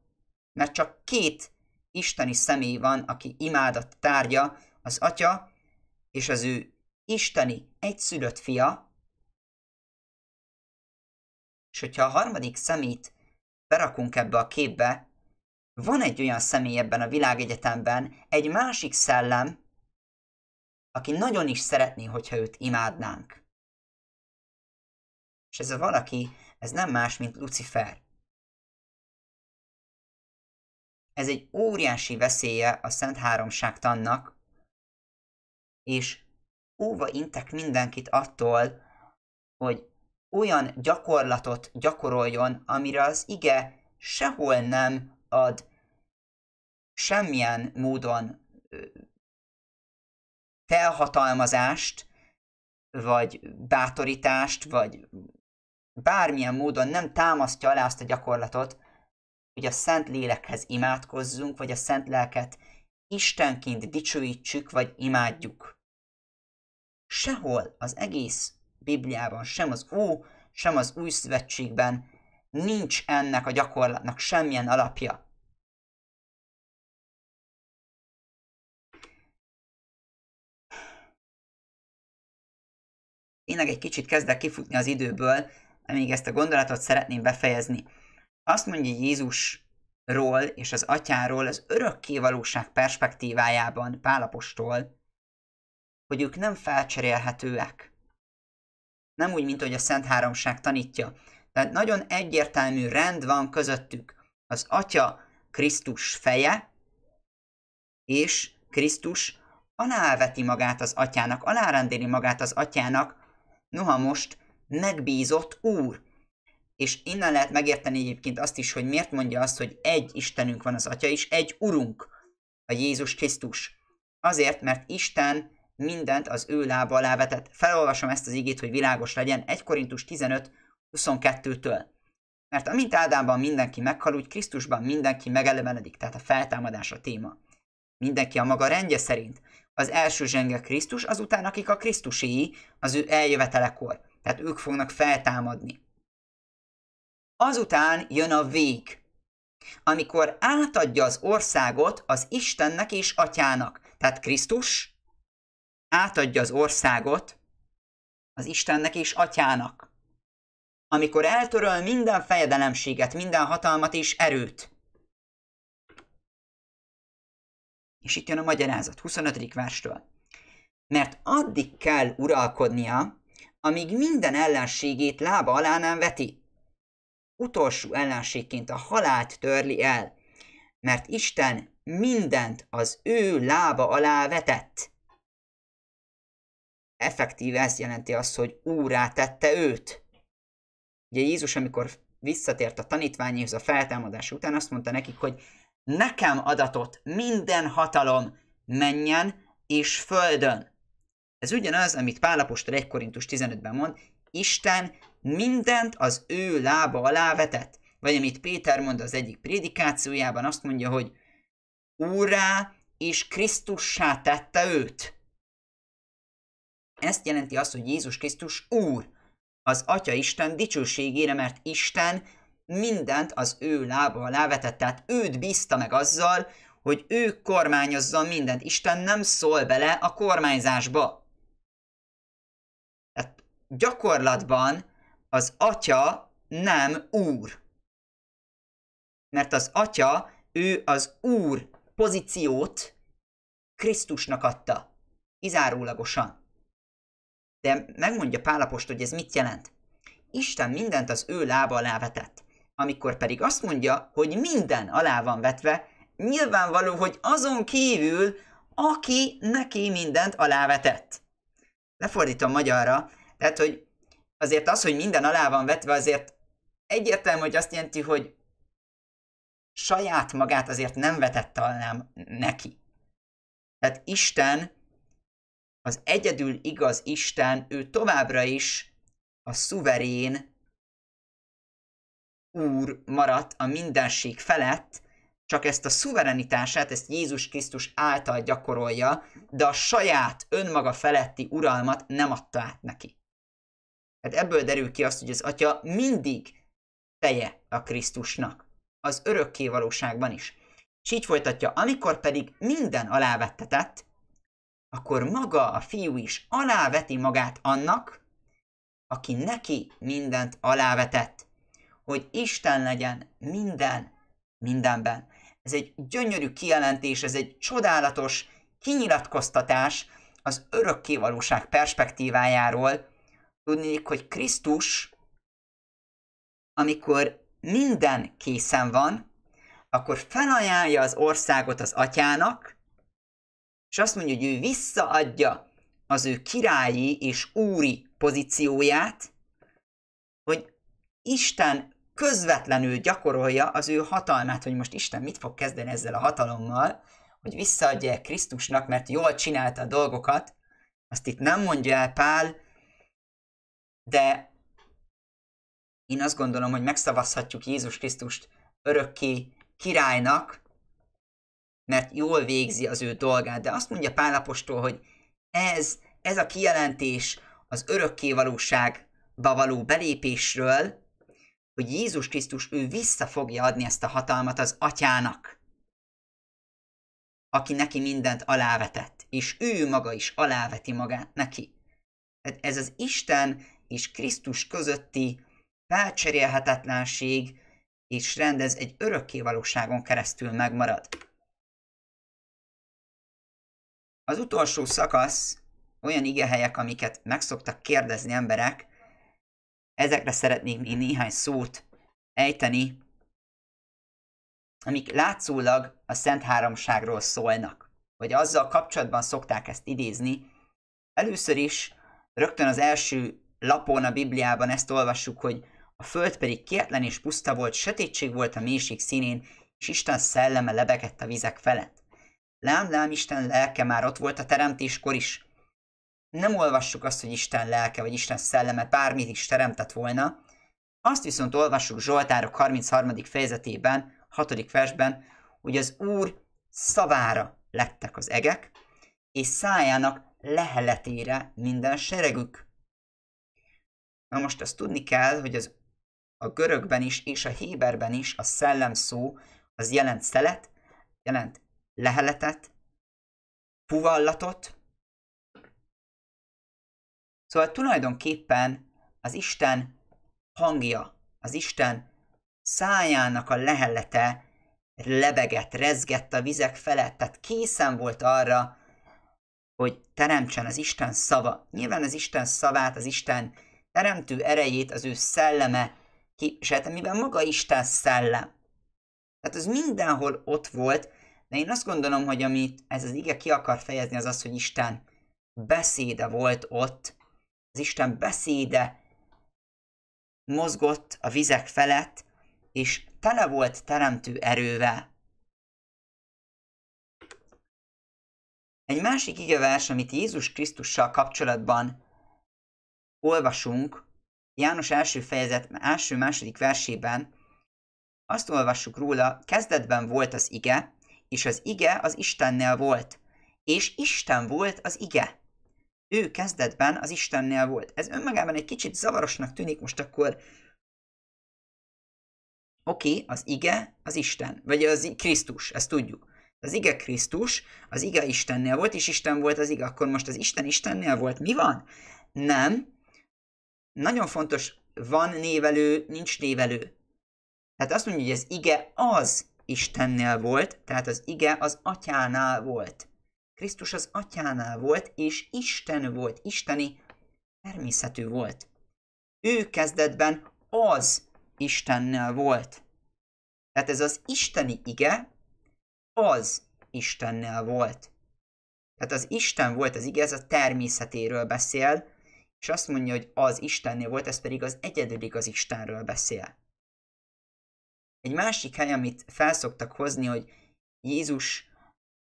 mert csak két isteni személy van, aki imádat tárgya, az atya és az ő isteni egyszülött fia, és hogyha a harmadik szemét berakunk ebbe a képbe, van egy olyan személy ebben a világegyetemben, egy másik szellem, aki nagyon is szeretné, hogyha őt imádnánk. És ez a valaki, ez nem más, mint Lucifer. Ez egy óriási veszélye a Szent Háromság tannak, és óva intek mindenkit attól, hogy olyan gyakorlatot gyakoroljon, amire az ige sehol nem ad semmilyen módon felhatalmazást, vagy bátorítást, vagy bármilyen módon nem támasztja alá azt a gyakorlatot, hogy a Szent Lélekhez imádkozzunk, vagy a Szent Lelket Istenként dicsőítsük, vagy imádjuk. Sehol az egész Bibliában, sem az Ó, sem az Új Szövetségben nincs ennek a gyakorlatnak semmilyen alapja. Tényleg egy kicsit kezdek kifutni az időből, de még ezt a gondolatot szeretném befejezni. Azt mondja Jézusról és az atyáról az örökké valóság perspektívájában Pálapostól, hogy ők nem felcserélhetőek. Nem úgy, mint hogy a Szent Háromság tanítja. Tehát nagyon egyértelmű rend van közöttük. Az Atya Krisztus feje, és Krisztus aláveti magát az atyának, alárendeli magát az atyának, noha most megbízott úr és innen lehet megérteni egyébként azt is, hogy miért mondja azt, hogy egy Istenünk van az Atya, és egy Urunk, a Jézus Krisztus. Azért, mert Isten mindent az ő lába alá vetett. Felolvasom ezt az igét, hogy világos legyen, 1 Korintus 15, 22-től. Mert amint Ádámban mindenki meghal, úgy Krisztusban mindenki megelevenedik, tehát a feltámadás a téma. Mindenki a maga rendje szerint. Az első zsenge Krisztus, azután akik a Krisztuséi az ő eljövetelekor. Tehát ők fognak feltámadni. Azután jön a vég, amikor átadja az országot az Istennek és Atyának. Tehát Krisztus átadja az országot az Istennek és Atyának. Amikor eltöröl minden fejedelemséget, minden hatalmat és erőt. És itt jön a magyarázat, 25. verstől. Mert addig kell uralkodnia, amíg minden ellenségét lába alá nem veti, utolsó ellenségként a halált törli el, mert Isten mindent az ő lába alá vetett. Effektív ez jelenti azt, hogy úrá tette őt. Ugye Jézus, amikor visszatért a tanítványhoz a feltámadás után, azt mondta nekik, hogy nekem adatot minden hatalom menjen és földön. Ez ugyanaz, amit Pálapostor 1 Korintus 15-ben mond, Isten mindent az ő lába alá vetett. Vagy amit Péter mond az egyik prédikációjában, azt mondja, hogy úrá és Krisztussá tette őt. Ezt jelenti azt, hogy Jézus Krisztus úr, az Atya Isten dicsőségére, mert Isten mindent az ő lába alá vetett, tehát őt bízta meg azzal, hogy ő kormányozza mindent. Isten nem szól bele a kormányzásba. Tehát gyakorlatban az atya nem úr. Mert az atya, ő az úr pozíciót Krisztusnak adta. Kizárólagosan. De megmondja Pálapost, hogy ez mit jelent. Isten mindent az ő lába alá vetett. Amikor pedig azt mondja, hogy minden alá van vetve, nyilvánvaló, hogy azon kívül, aki neki mindent alávetett. Lefordítom magyarra, tehát, hogy azért az, hogy minden alá van vetve, azért egyértelmű, hogy azt jelenti, hogy saját magát azért nem vetett alám neki. Tehát Isten, az egyedül igaz Isten, ő továbbra is a szuverén úr maradt a mindenség felett, csak ezt a szuverenitását, ezt Jézus Krisztus által gyakorolja, de a saját önmaga feletti uralmat nem adta át neki. Hát ebből derül ki azt, hogy az atya mindig teje a Krisztusnak, az örökké valóságban is. És így folytatja, amikor pedig minden alávettetett, akkor maga a fiú is aláveti magát annak, aki neki mindent alávetett, hogy Isten legyen minden, mindenben. Ez egy gyönyörű kijelentés, ez egy csodálatos kinyilatkoztatás az örökké valóság perspektívájáról, Tudnék, hogy Krisztus, amikor minden készen van, akkor felajánlja az országot az atyának, és azt mondja, hogy ő visszaadja az ő királyi és úri pozícióját, hogy Isten közvetlenül gyakorolja az ő hatalmát, hogy most Isten mit fog kezdeni ezzel a hatalommal, hogy visszaadja Krisztusnak, mert jól csinálta a dolgokat, azt itt nem mondja el Pál, de én azt gondolom, hogy megszavazhatjuk Jézus Krisztust örökké királynak, mert jól végzi az ő dolgát. De azt mondja Pálapostól, hogy ez, ez a kijelentés az örökké valóságba való belépésről, hogy Jézus Krisztus ő vissza fogja adni ezt a hatalmat az atyának, aki neki mindent alávetett, és ő maga is aláveti magát neki. ez az Isten és Krisztus közötti felcserélhetetlenség és rendez egy egy örökkévalóságon keresztül megmarad. Az utolsó szakasz olyan igehelyek, amiket megszoktak kérdezni emberek, ezekre szeretnék még néhány szót ejteni, amik látszólag a Szent Háromságról szólnak, vagy azzal kapcsolatban szokták ezt idézni. Először is rögtön az első lapon a Bibliában ezt olvassuk, hogy a föld pedig kietlen és puszta volt, sötétség volt a mélység színén, és Isten szelleme lebegett a vizek felett. Lám, lám, Isten lelke már ott volt a teremtéskor is. Nem olvassuk azt, hogy Isten lelke vagy Isten szelleme bármit is teremtett volna, azt viszont olvassuk Zsoltárok 33. fejezetében, 6. versben, hogy az Úr szavára lettek az egek, és szájának leheletére minden seregük. Na most azt tudni kell, hogy az, a görögben is és a héberben is a szellem szó az jelent szelet, jelent leheletet, puvallatot. Szóval tulajdonképpen az Isten hangja, az Isten szájának a lehellete lebegett, rezgett a vizek felett, tehát készen volt arra, hogy teremtsen az Isten szava. Nyilván az Isten szavát, az Isten teremtő erejét az ő szelleme képviselte, hát mivel maga Isten szellem. Tehát az mindenhol ott volt, de én azt gondolom, hogy amit ez az ige ki akar fejezni, az az, hogy Isten beszéde volt ott, az Isten beszéde mozgott a vizek felett, és tele volt teremtő erővel. Egy másik igevers, amit Jézus Krisztussal kapcsolatban olvasunk János első fejezet első-második versében, azt olvassuk róla, kezdetben volt az ige, és az ige az Istennél volt, és Isten volt az ige. Ő kezdetben az Istennél volt. Ez önmagában egy kicsit zavarosnak tűnik most akkor. Oké, okay, az ige az Isten, vagy az Krisztus, ezt tudjuk. Az ige Krisztus, az ige Istennél volt, és Isten volt az ige, akkor most az Isten Istennél volt. Mi van? Nem, nagyon fontos, van névelő, nincs névelő. Tehát azt mondja, hogy az ige az Istennél volt, tehát az ige az atyánál volt. Krisztus az atyánál volt, és Isten volt, isteni természetű volt. Ő kezdetben az Istennel volt. Tehát ez az isteni ige, az Istennel volt. Tehát az Isten volt az ige, ez a természetéről beszél, és azt mondja, hogy az Istennél volt, ez pedig az egyedülig az Istenről beszél. Egy másik hely, amit felszoktak hozni, hogy Jézus,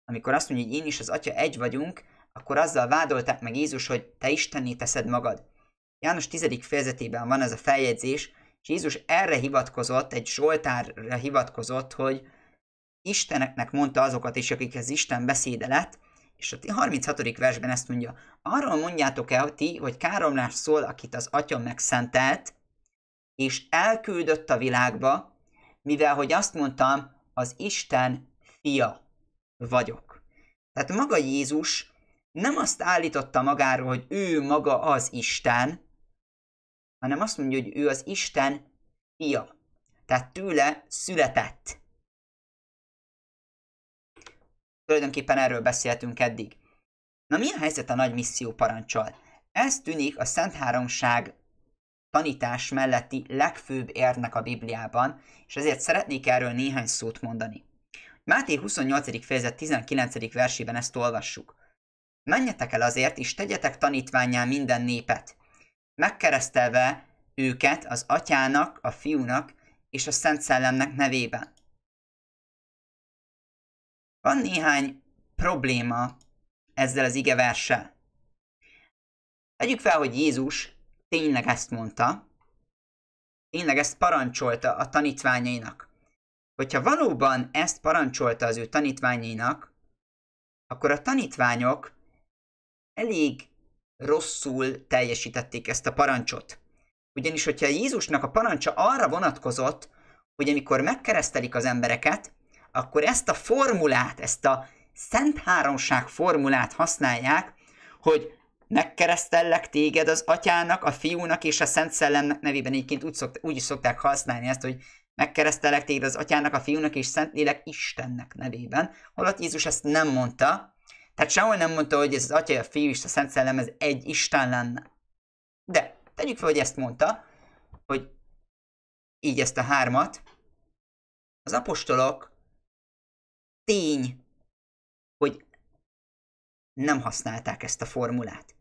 amikor azt mondja, hogy én is az Atya egy vagyunk, akkor azzal vádolták meg Jézus, hogy te Istenné teszed magad. János 10. fejezetében van ez a feljegyzés, és Jézus erre hivatkozott, egy Zsoltárra hivatkozott, hogy Isteneknek mondta azokat is, akikhez Isten beszéde lett, és a 36. versben ezt mondja, arról mondjátok el ti, hogy káromlás szól, akit az atya megszentelt, és elküldött a világba, mivel, hogy azt mondtam, az Isten fia vagyok. Tehát maga Jézus nem azt állította magáról, hogy ő maga az Isten, hanem azt mondja, hogy ő az Isten fia. Tehát tőle született. Tulajdonképpen erről beszéltünk eddig. Na mi a helyzet a nagy misszió parancsal? Ez tűnik a Szent Háromság tanítás melletti legfőbb érnek a Bibliában, és ezért szeretnék erről néhány szót mondani. Máté 28. fejezet 19. versében ezt olvassuk. Menjetek el azért, és tegyetek tanítványá minden népet, megkeresztelve őket az atyának, a fiúnak és a Szent Szellemnek nevében, van néhány probléma ezzel az verssel. Tegyük fel, hogy Jézus tényleg ezt mondta, tényleg ezt parancsolta a tanítványainak. Hogyha valóban ezt parancsolta az ő tanítványainak, akkor a tanítványok elég rosszul teljesítették ezt a parancsot. Ugyanis, hogyha Jézusnak a parancsa arra vonatkozott, hogy amikor megkeresztelik az embereket, akkor ezt a formulát, ezt a Szent Háromság formulát használják, hogy megkeresztellek téged az atyának, a fiúnak és a Szent Szellemnek nevében. Egyébként úgy, szokt, úgy is szokták használni ezt, hogy megkeresztellek téged az atyának, a fiúnak és Szentlélek Istennek nevében, holott Jézus ezt nem mondta, tehát sehol nem mondta, hogy ez az atya, a fiú és a Szent Szellem, ez egy Isten lenne. De tegyük fel, hogy ezt mondta, hogy így ezt a hármat, az apostolok tény, hogy nem használták ezt a formulát.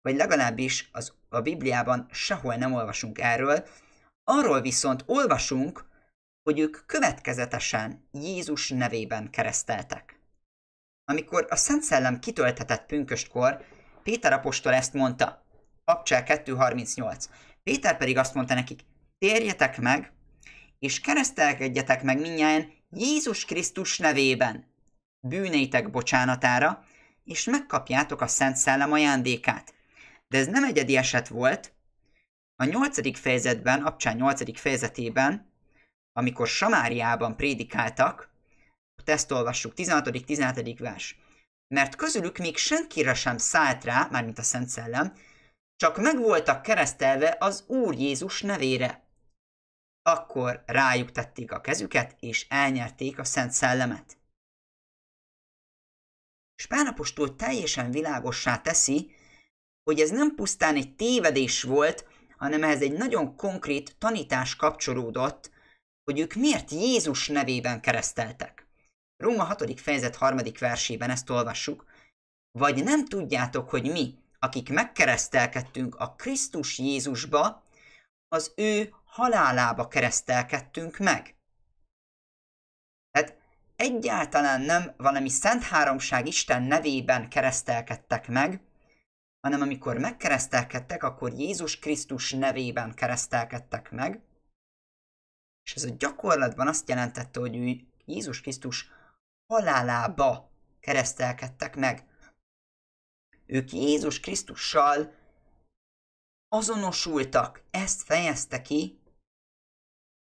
Vagy legalábbis az, a Bibliában sehol nem olvasunk erről, arról viszont olvasunk, hogy ők következetesen Jézus nevében kereszteltek. Amikor a Szent Szellem kitöltetett pünköstkor, Péter apostol ezt mondta, Apcsel 2.38. Péter pedig azt mondta nekik, térjetek meg, és keresztelkedjetek meg minnyáján Jézus Krisztus nevében, bűneitek bocsánatára, és megkapjátok a Szent Szellem ajándékát. De ez nem egyedi eset volt. A nyolcadik fejezetben, Abcsán nyolcadik fejezetében, amikor Samáriában prédikáltak, ott ezt olvassuk, 16.-17. vers. Mert közülük még senkire sem szállt rá, mármint a Szent Szellem, csak meg voltak keresztelve az Úr Jézus nevére akkor rájuk tették a kezüket, és elnyerték a Szent Szellemet. Spánapostól teljesen világossá teszi, hogy ez nem pusztán egy tévedés volt, hanem ehhez egy nagyon konkrét tanítás kapcsolódott, hogy ők miért Jézus nevében kereszteltek. Róma 6. fejezet 3. versében ezt olvassuk. Vagy nem tudjátok, hogy mi, akik megkeresztelkedtünk a Krisztus Jézusba, az ő halálába keresztelkedtünk meg. Tehát egyáltalán nem valami Szent Háromság Isten nevében keresztelkedtek meg, hanem amikor megkeresztelkedtek, akkor Jézus Krisztus nevében keresztelkedtek meg, és ez a gyakorlatban azt jelentette, hogy ő Jézus Krisztus halálába keresztelkedtek meg. Ők Jézus Krisztussal azonosultak, ezt fejezte ki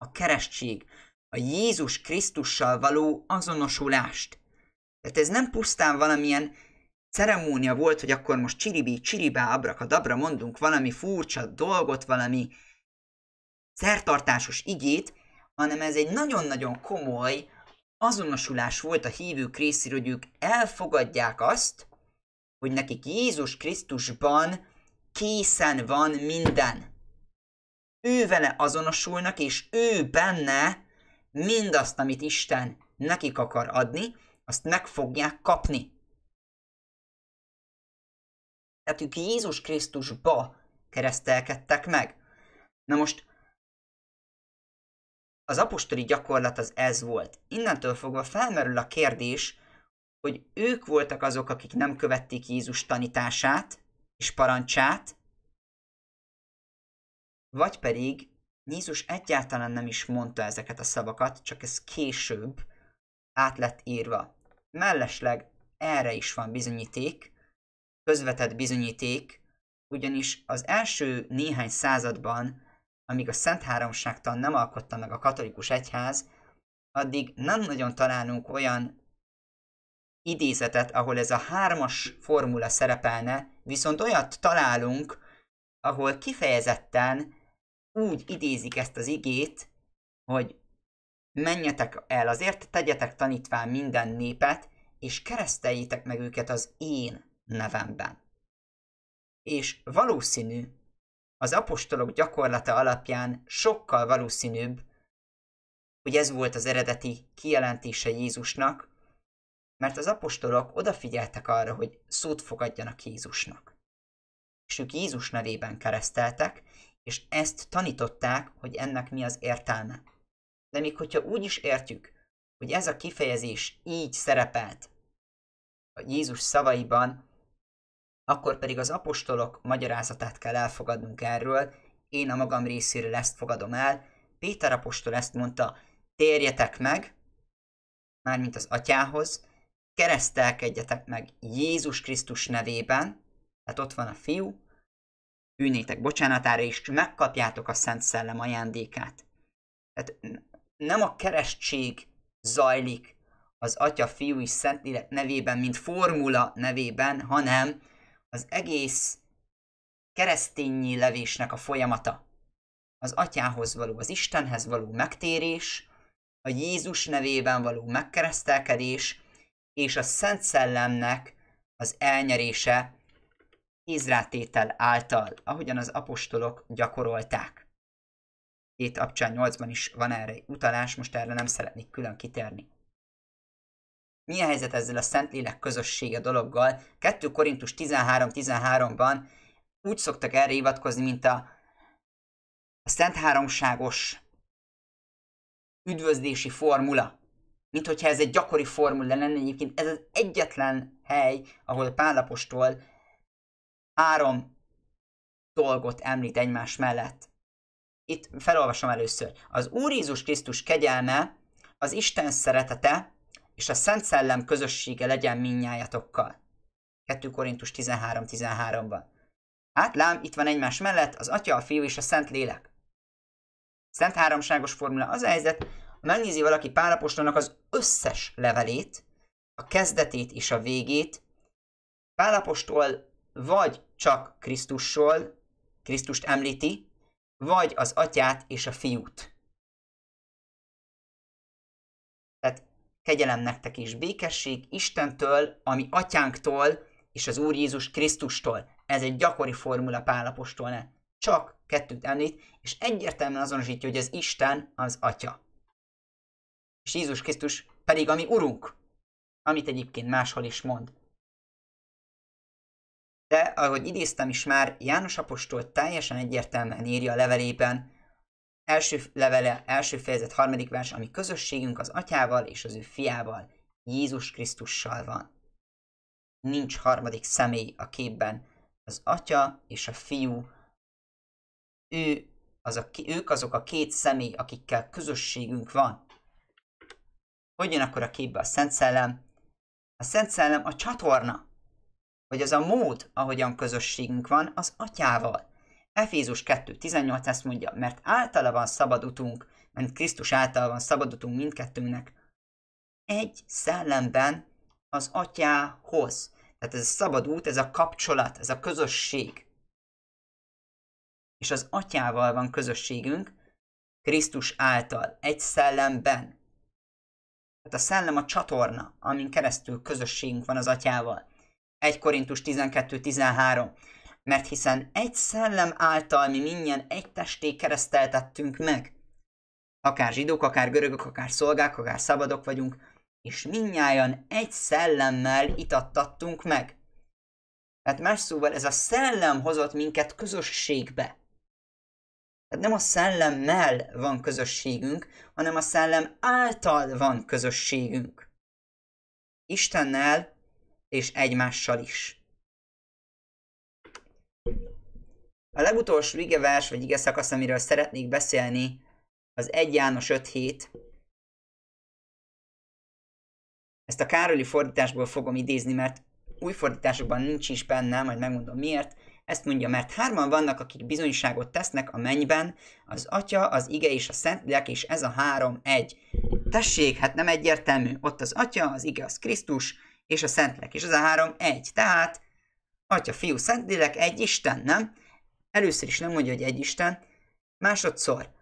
a keresztség, a Jézus Krisztussal való azonosulást. Tehát ez nem pusztán valamilyen ceremónia volt, hogy akkor most csiribi, csiribá, abrakadabra mondunk valami furcsa dolgot, valami szertartásos igét, hanem ez egy nagyon-nagyon komoly azonosulás volt a hívők részéről, hogy ők elfogadják azt, hogy nekik Jézus Krisztusban készen van minden ő vele azonosulnak, és ő benne mindazt, amit Isten nekik akar adni, azt meg fogják kapni. Tehát ők Jézus Krisztusba keresztelkedtek meg. Na most az apostoli gyakorlat az ez volt. Innentől fogva felmerül a kérdés, hogy ők voltak azok, akik nem követték Jézus tanítását és parancsát, vagy pedig Jézus egyáltalán nem is mondta ezeket a szavakat, csak ez később át lett írva. Mellesleg erre is van bizonyíték, közvetett bizonyíték, ugyanis az első néhány században, amíg a Szent Háromságtan nem alkotta meg a katolikus egyház, addig nem nagyon találunk olyan idézetet, ahol ez a hármas formula szerepelne, viszont olyat találunk, ahol kifejezetten úgy idézik ezt az igét, hogy menjetek el azért, tegyetek tanítván minden népet, és kereszteljétek meg őket az én nevemben. És valószínű, az apostolok gyakorlata alapján sokkal valószínűbb, hogy ez volt az eredeti kijelentése Jézusnak, mert az apostolok odafigyeltek arra, hogy szót fogadjanak Jézusnak. És ők Jézus nevében kereszteltek, és ezt tanították, hogy ennek mi az értelme. De még hogyha úgy is értjük, hogy ez a kifejezés így szerepelt a Jézus szavaiban, akkor pedig az apostolok magyarázatát kell elfogadnunk erről, én a magam részéről ezt fogadom el, Péter apostol ezt mondta, térjetek meg, mármint az atyához, keresztelkedjetek meg Jézus Krisztus nevében, tehát ott van a fiú, bűnétek bocsánatára, és megkapjátok a Szent Szellem ajándékát. Tehát nem a keresztség zajlik az Atya, Fiú és Szentlélek nevében, mint formula nevében, hanem az egész keresztényi levésnek a folyamata. Az Atyához való, az Istenhez való megtérés, a Jézus nevében való megkeresztelkedés, és a Szent Szellemnek az elnyerése kézrátétel által, ahogyan az apostolok gyakorolták. Két apcsán 8-ban is van erre utalás, most erre nem szeretnék külön kitérni Mi a helyzet ezzel a Szentlélek közössége dologgal? 2 Korintus 13-13-ban úgy szoktak erre hivatkozni, mint a, a Szent Háromságos üdvözlési formula. Mint hogyha ez egy gyakori formula lenne, egyébként ez az egyetlen hely, ahol Lapostól három dolgot említ egymás mellett. Itt felolvasom először. Az Úr Jézus Krisztus kegyelme, az Isten szeretete és a Szent Szellem közössége legyen minnyájatokkal. 2 Korintus 13-13-ban. Hát lám, itt van egymás mellett az Atya, a Fiú és a Szent Lélek. Szent háromságos formula az a helyzet, ha megnézi valaki Pálapostolnak az összes levelét, a kezdetét és a végét, Pálapostól vagy csak Krisztussal, Krisztust említi, vagy az atyát és a fiút. Tehát kegyelem nektek is békesség Istentől, ami atyánktól és az Úr Jézus Krisztustól. Ez egy gyakori formula ne? Csak kettőt említ, és egyértelműen azonosítja, hogy az Isten az Atya. És Jézus Krisztus pedig ami Urunk, amit egyébként máshol is mond de ahogy idéztem is már, János Apostol teljesen egyértelműen írja a levelében, első levele, első fejezet, harmadik vers, ami közösségünk az atyával és az ő fiával, Jézus Krisztussal van. Nincs harmadik személy a képben. Az atya és a fiú, ő, az a, ők azok a két személy, akikkel közösségünk van. Hogyan akkor a képbe a Szent Szellem? A Szent Szellem a csatorna, hogy az a mód, ahogyan közösségünk van, az atyával. Efézus 2.18 ezt mondja, mert általa van utunk, mert Krisztus által van utunk mindkettőnknek, egy szellemben az atyához. Tehát ez a szabad út, ez a kapcsolat, ez a közösség. És az atyával van közösségünk, Krisztus által, egy szellemben. Tehát a szellem a csatorna, amin keresztül közösségünk van az atyával. 1 Korintus 12-13. Mert hiszen egy szellem által mi minnyien egy testé kereszteltettünk meg. Akár zsidók, akár görögök, akár szolgák, akár szabadok vagyunk, és minnyáján egy szellemmel itattattunk meg. Tehát más szóval ez a szellem hozott minket közösségbe. Tehát nem a szellemmel van közösségünk, hanem a szellem által van közösségünk. Istennel és egymással is. A legutolsó vers, vagy ige szakasz, amiről szeretnék beszélni, az 1 János 5 hét. Ezt a Károli fordításból fogom idézni, mert új fordításokban nincs is benne, majd megmondom miért. Ezt mondja, mert hárman vannak, akik bizonyságot tesznek a mennyben, az Atya, az Ige és a Szentlélek, és ez a három egy. Tessék, hát nem egyértelmű. Ott az Atya, az Ige, az Krisztus, és a Szentlélek, és az a három egy. Tehát Atya, Fiú, Szentlélek, egy Isten, nem? Először is nem mondja, hogy egy Isten, másodszor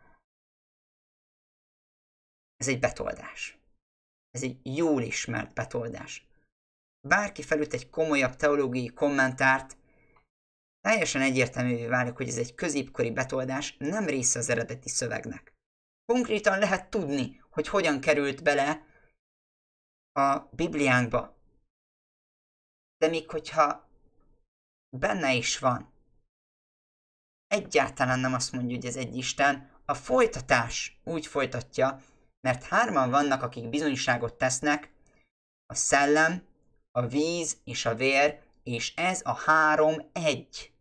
ez egy betoldás. Ez egy jól ismert betoldás. Bárki felült egy komolyabb teológiai kommentárt, teljesen egyértelművé válik, hogy ez egy középkori betoldás, nem része az eredeti szövegnek. Konkrétan lehet tudni, hogy hogyan került bele a Bibliánkba de még hogyha benne is van. Egyáltalán nem azt mondja, hogy ez egy Isten, a folytatás úgy folytatja, mert hárman vannak, akik bizonyságot tesznek, a szellem, a víz és a vér, és ez a három egy.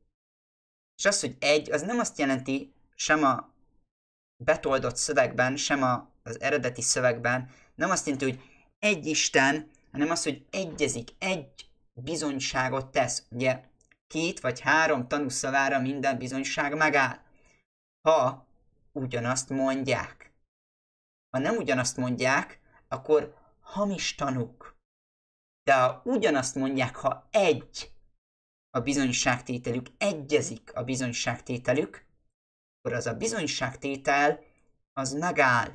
És az, hogy egy, az nem azt jelenti sem a betoldott szövegben, sem a, az eredeti szövegben, nem azt jelenti, hogy egy Isten, hanem az, hogy egyezik, egy bizonyságot tesz. Ugye két vagy három tanúszavára minden bizonyság megáll. Ha ugyanazt mondják. Ha nem ugyanazt mondják, akkor hamis tanúk. De ha ugyanazt mondják, ha egy a bizonyságtételük, egyezik a bizonyságtételük, akkor az a bizonyságtétel az megáll.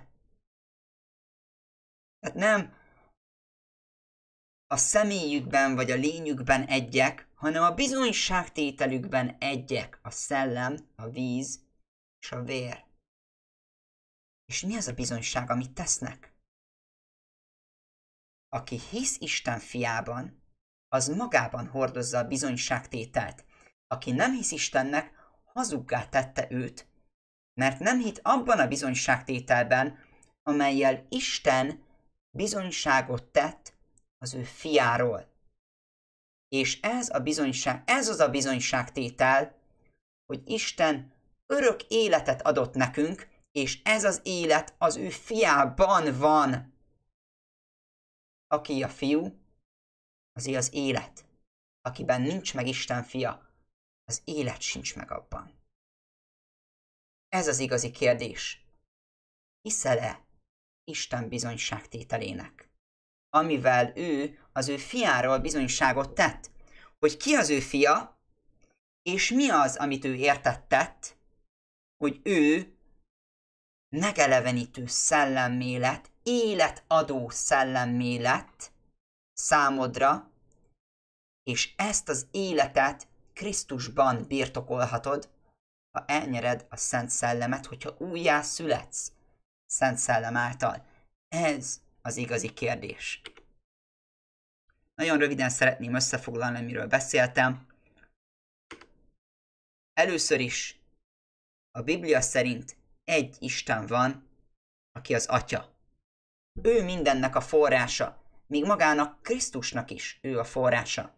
Tehát nem a személyükben vagy a lényükben egyek, hanem a bizonyságtételükben egyek a szellem, a víz és a vér. És mi az a bizonyság, amit tesznek? Aki hisz Isten fiában, az magában hordozza a bizonyságtételt. Aki nem hisz Istennek, hazuggá tette őt, mert nem hit abban a bizonyságtételben, amelyel Isten bizonyságot tett az ő fiáról. És ez, a bizonyság, ez az a bizonyságtétel, hogy Isten örök életet adott nekünk, és ez az élet az ő fiában van. Aki a fiú, azé az élet. Akiben nincs meg Isten fia, az élet sincs meg abban. Ez az igazi kérdés. Hiszel-e Isten bizonyságtételének? amivel ő az ő fiáról bizonyságot tett. Hogy ki az ő fia, és mi az, amit ő értettett, hogy ő megelevenítő szellemmélet, életadó szellemmélet számodra, és ezt az életet Krisztusban birtokolhatod, ha elnyered a Szent Szellemet, hogyha újjá születsz Szent Szellem által. Ez az igazi kérdés. Nagyon röviden szeretném összefoglalni, miről beszéltem. Először is a Biblia szerint egy Isten van, aki az Atya. Ő mindennek a forrása, még magának Krisztusnak is ő a forrása.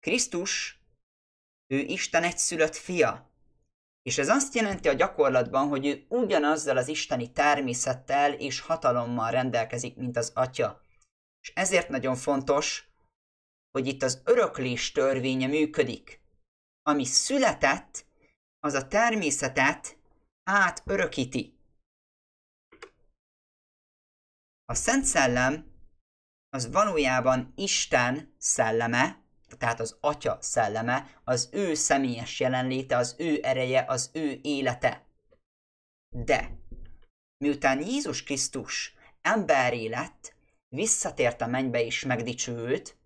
Krisztus, ő Isten egyszülött fia, és ez azt jelenti a gyakorlatban, hogy ő ugyanazzal az isteni természettel és hatalommal rendelkezik, mint az atya. És ezért nagyon fontos, hogy itt az öröklés törvénye működik. Ami született, az a természetet átörökíti. A Szent Szellem az valójában Isten szelleme, tehát az atya szelleme, az ő személyes jelenléte, az ő ereje, az ő élete. De miután Jézus Krisztus emberé lett, visszatért a mennybe és megdicsőült,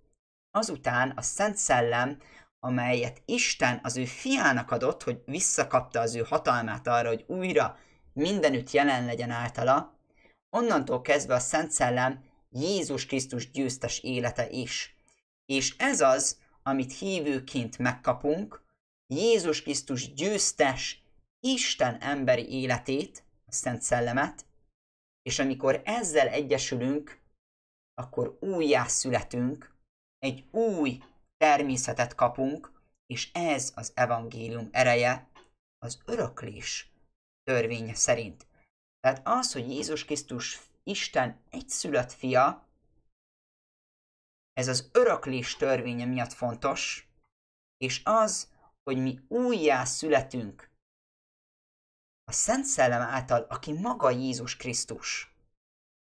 azután a Szent Szellem, amelyet Isten az ő fiának adott, hogy visszakapta az ő hatalmát arra, hogy újra mindenütt jelen legyen általa, onnantól kezdve a Szent Szellem Jézus Krisztus győztes élete is. És ez az, amit hívőként megkapunk, Jézus Krisztus győztes Isten emberi életét, a Szent Szellemet, és amikor ezzel egyesülünk, akkor újjá születünk, egy új természetet kapunk, és ez az evangélium ereje, az öröklés törvénye szerint. Tehát az, hogy Jézus Krisztus Isten egyszülött fia, ez az öröklés törvénye miatt fontos, és az, hogy mi újjá születünk a Szent Szellem által, aki maga Jézus Krisztus.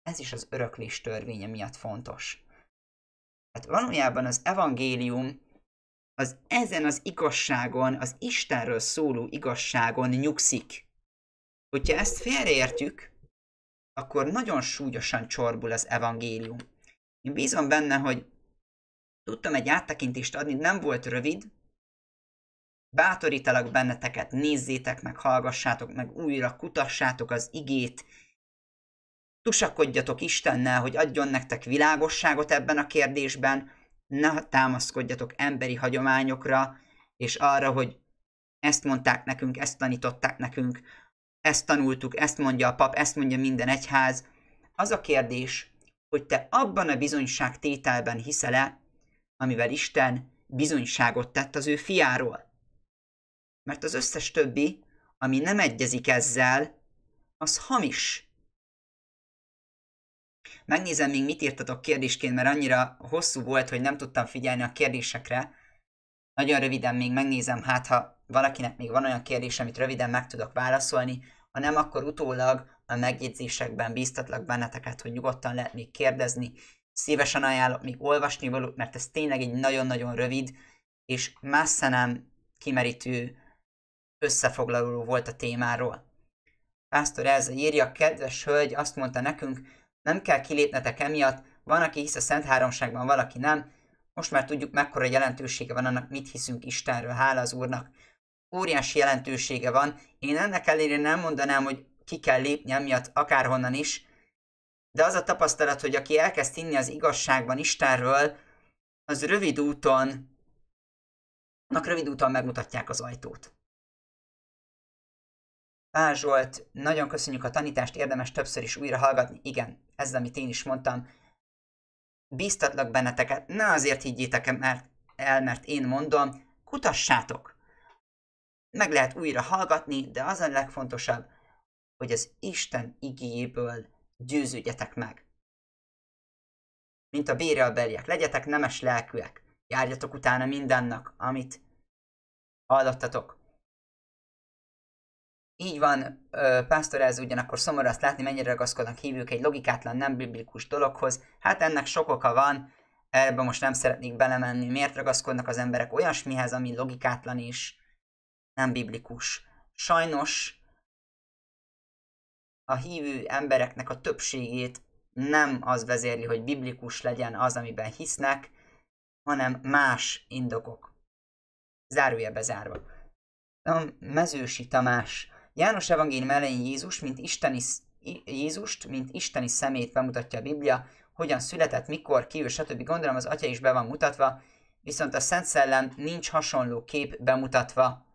Ez is az öröklés törvénye miatt fontos. Tehát valójában az evangélium az ezen az igazságon, az Istenről szóló igazságon nyugszik. Hogyha ezt félreértjük, akkor nagyon súlyosan csorbul az evangélium. Én bízom benne, hogy Tudtam egy áttekintést adni, nem volt rövid. Bátorítalak benneteket, nézzétek meg, hallgassátok meg újra, kutassátok az igét, tusakodjatok Istennel, hogy adjon nektek világosságot ebben a kérdésben, ne támaszkodjatok emberi hagyományokra, és arra, hogy ezt mondták nekünk, ezt tanították nekünk, ezt tanultuk, ezt mondja a pap, ezt mondja minden egyház. Az a kérdés, hogy te abban a bizonyságtételben hiszel-e, amivel Isten bizonyságot tett az ő fiáról. Mert az összes többi, ami nem egyezik ezzel, az hamis. Megnézem még, mit írtatok kérdésként, mert annyira hosszú volt, hogy nem tudtam figyelni a kérdésekre. Nagyon röviden még megnézem, hát ha valakinek még van olyan kérdés, amit röviden meg tudok válaszolni, ha nem, akkor utólag a megjegyzésekben bíztatlak benneteket, hogy nyugodtan lehet még kérdezni, szívesen ajánlom még olvasni való, mert ez tényleg egy nagyon-nagyon rövid és messze nem kimerítő összefoglaló volt a témáról. Pásztor Elza írja, kedves hölgy, azt mondta nekünk, nem kell kilépnetek emiatt, van, aki hisz a Szent Háromságban, valaki nem, most már tudjuk, mekkora jelentősége van annak, mit hiszünk Istenről, hála az Úrnak. Óriási jelentősége van, én ennek ellenére nem mondanám, hogy ki kell lépni emiatt akárhonnan is, de az a tapasztalat, hogy aki elkezd hinni az igazságban Istenről, az rövid úton, annak rövid úton megmutatják az ajtót. Pázsolt, nagyon köszönjük a tanítást, érdemes többször is újra hallgatni. Igen, ez amit én is mondtam. Bíztatlak benneteket, ne azért higgyétek el, mert én mondom, kutassátok. Meg lehet újra hallgatni, de az a legfontosabb, hogy az Isten igéből győződjetek meg. Mint a bérelbeliek, legyetek nemes lelkűek, járjatok utána mindennek, amit hallottatok. Így van, pásztor ez ugyanakkor szomorú azt látni, mennyire ragaszkodnak hívők egy logikátlan, nem biblikus dologhoz. Hát ennek sok oka van, ebbe most nem szeretnék belemenni. Miért ragaszkodnak az emberek olyasmihez, ami logikátlan és nem biblikus? Sajnos a hívő embereknek a többségét nem az vezérli, hogy biblikus legyen az, amiben hisznek, hanem más indokok. Zárója bezárva. A mezősi Tamás. János evangélium elején Jézus, mint isteni, Jézust, mint isteni szemét bemutatja a Biblia, hogyan született, mikor, kívül, stb. Gondolom az atya is be van mutatva, viszont a Szent Szellem nincs hasonló kép bemutatva.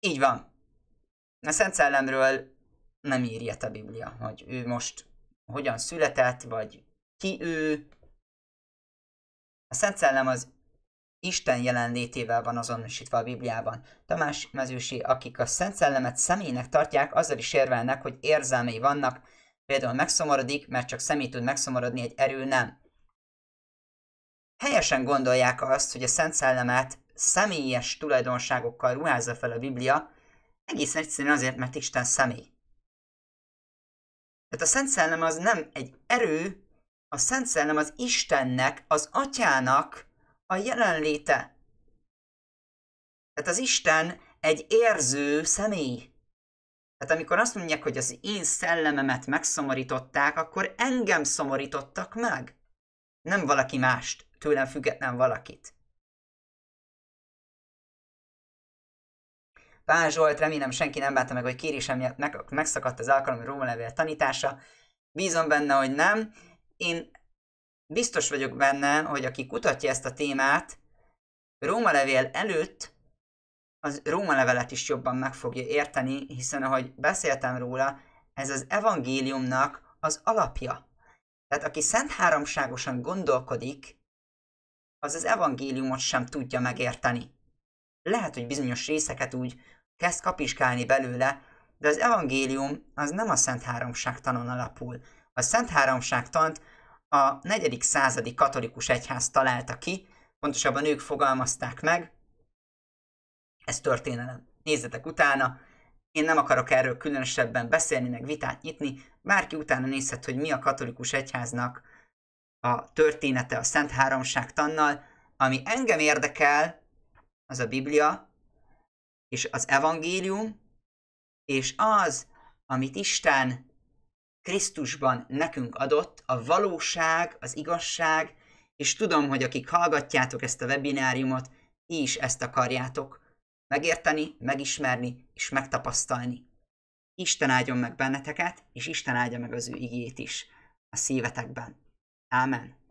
Így van. A Szent Szellemről nem írja a Biblia, hogy ő most hogyan született, vagy ki ő. A Szent Szellem az Isten jelenlétével van azonosítva a Bibliában. Tamás Mezősi, akik a Szent Szellemet személynek tartják, azzal is érvelnek, hogy érzelmei vannak, például megszomorodik, mert csak személy tud megszomorodni, egy erő nem. Helyesen gondolják azt, hogy a Szent Szellemet személyes tulajdonságokkal ruházza fel a Biblia, egészen egyszerűen azért, mert Isten személy. Tehát a Szent Szellem az nem egy erő, a Szent Szellem az Istennek, az Atyának a jelenléte. Tehát az Isten egy érző személy. Tehát amikor azt mondják, hogy az én szellememet megszomorították, akkor engem szomorítottak meg. Nem valaki mást, tőlem független valakit. Pál Zsolt, remélem senki nem bánta meg, hogy kérésem miatt meg, megszakadt az alkalmi róma levél tanítása. Bízom benne, hogy nem. Én biztos vagyok benne, hogy aki kutatja ezt a témát, Róma levél előtt az Róma levelet is jobban meg fogja érteni, hiszen ahogy beszéltem róla, ez az evangéliumnak az alapja. Tehát aki szent háromságosan gondolkodik, az az evangéliumot sem tudja megérteni. Lehet, hogy bizonyos részeket úgy Kezd kapiskálni belőle, de az evangélium az nem a Szent Háromság tanon alapul. A Szent Háromság tant a negyedik századi katolikus egyház találta ki, pontosabban ők fogalmazták meg, ez történelem. Nézzetek utána, én nem akarok erről különösebben beszélni, meg vitát nyitni, bárki utána nézhet, hogy mi a katolikus egyháznak a története a Szent Háromság tannal, ami engem érdekel, az a Biblia, és az evangélium, és az, amit Isten Krisztusban nekünk adott, a valóság, az igazság, és tudom, hogy akik hallgatjátok ezt a webináriumot, ti is ezt akarjátok megérteni, megismerni és megtapasztalni. Isten áldjon meg benneteket, és Isten áldja meg az ő igét is a szívetekben. Ámen.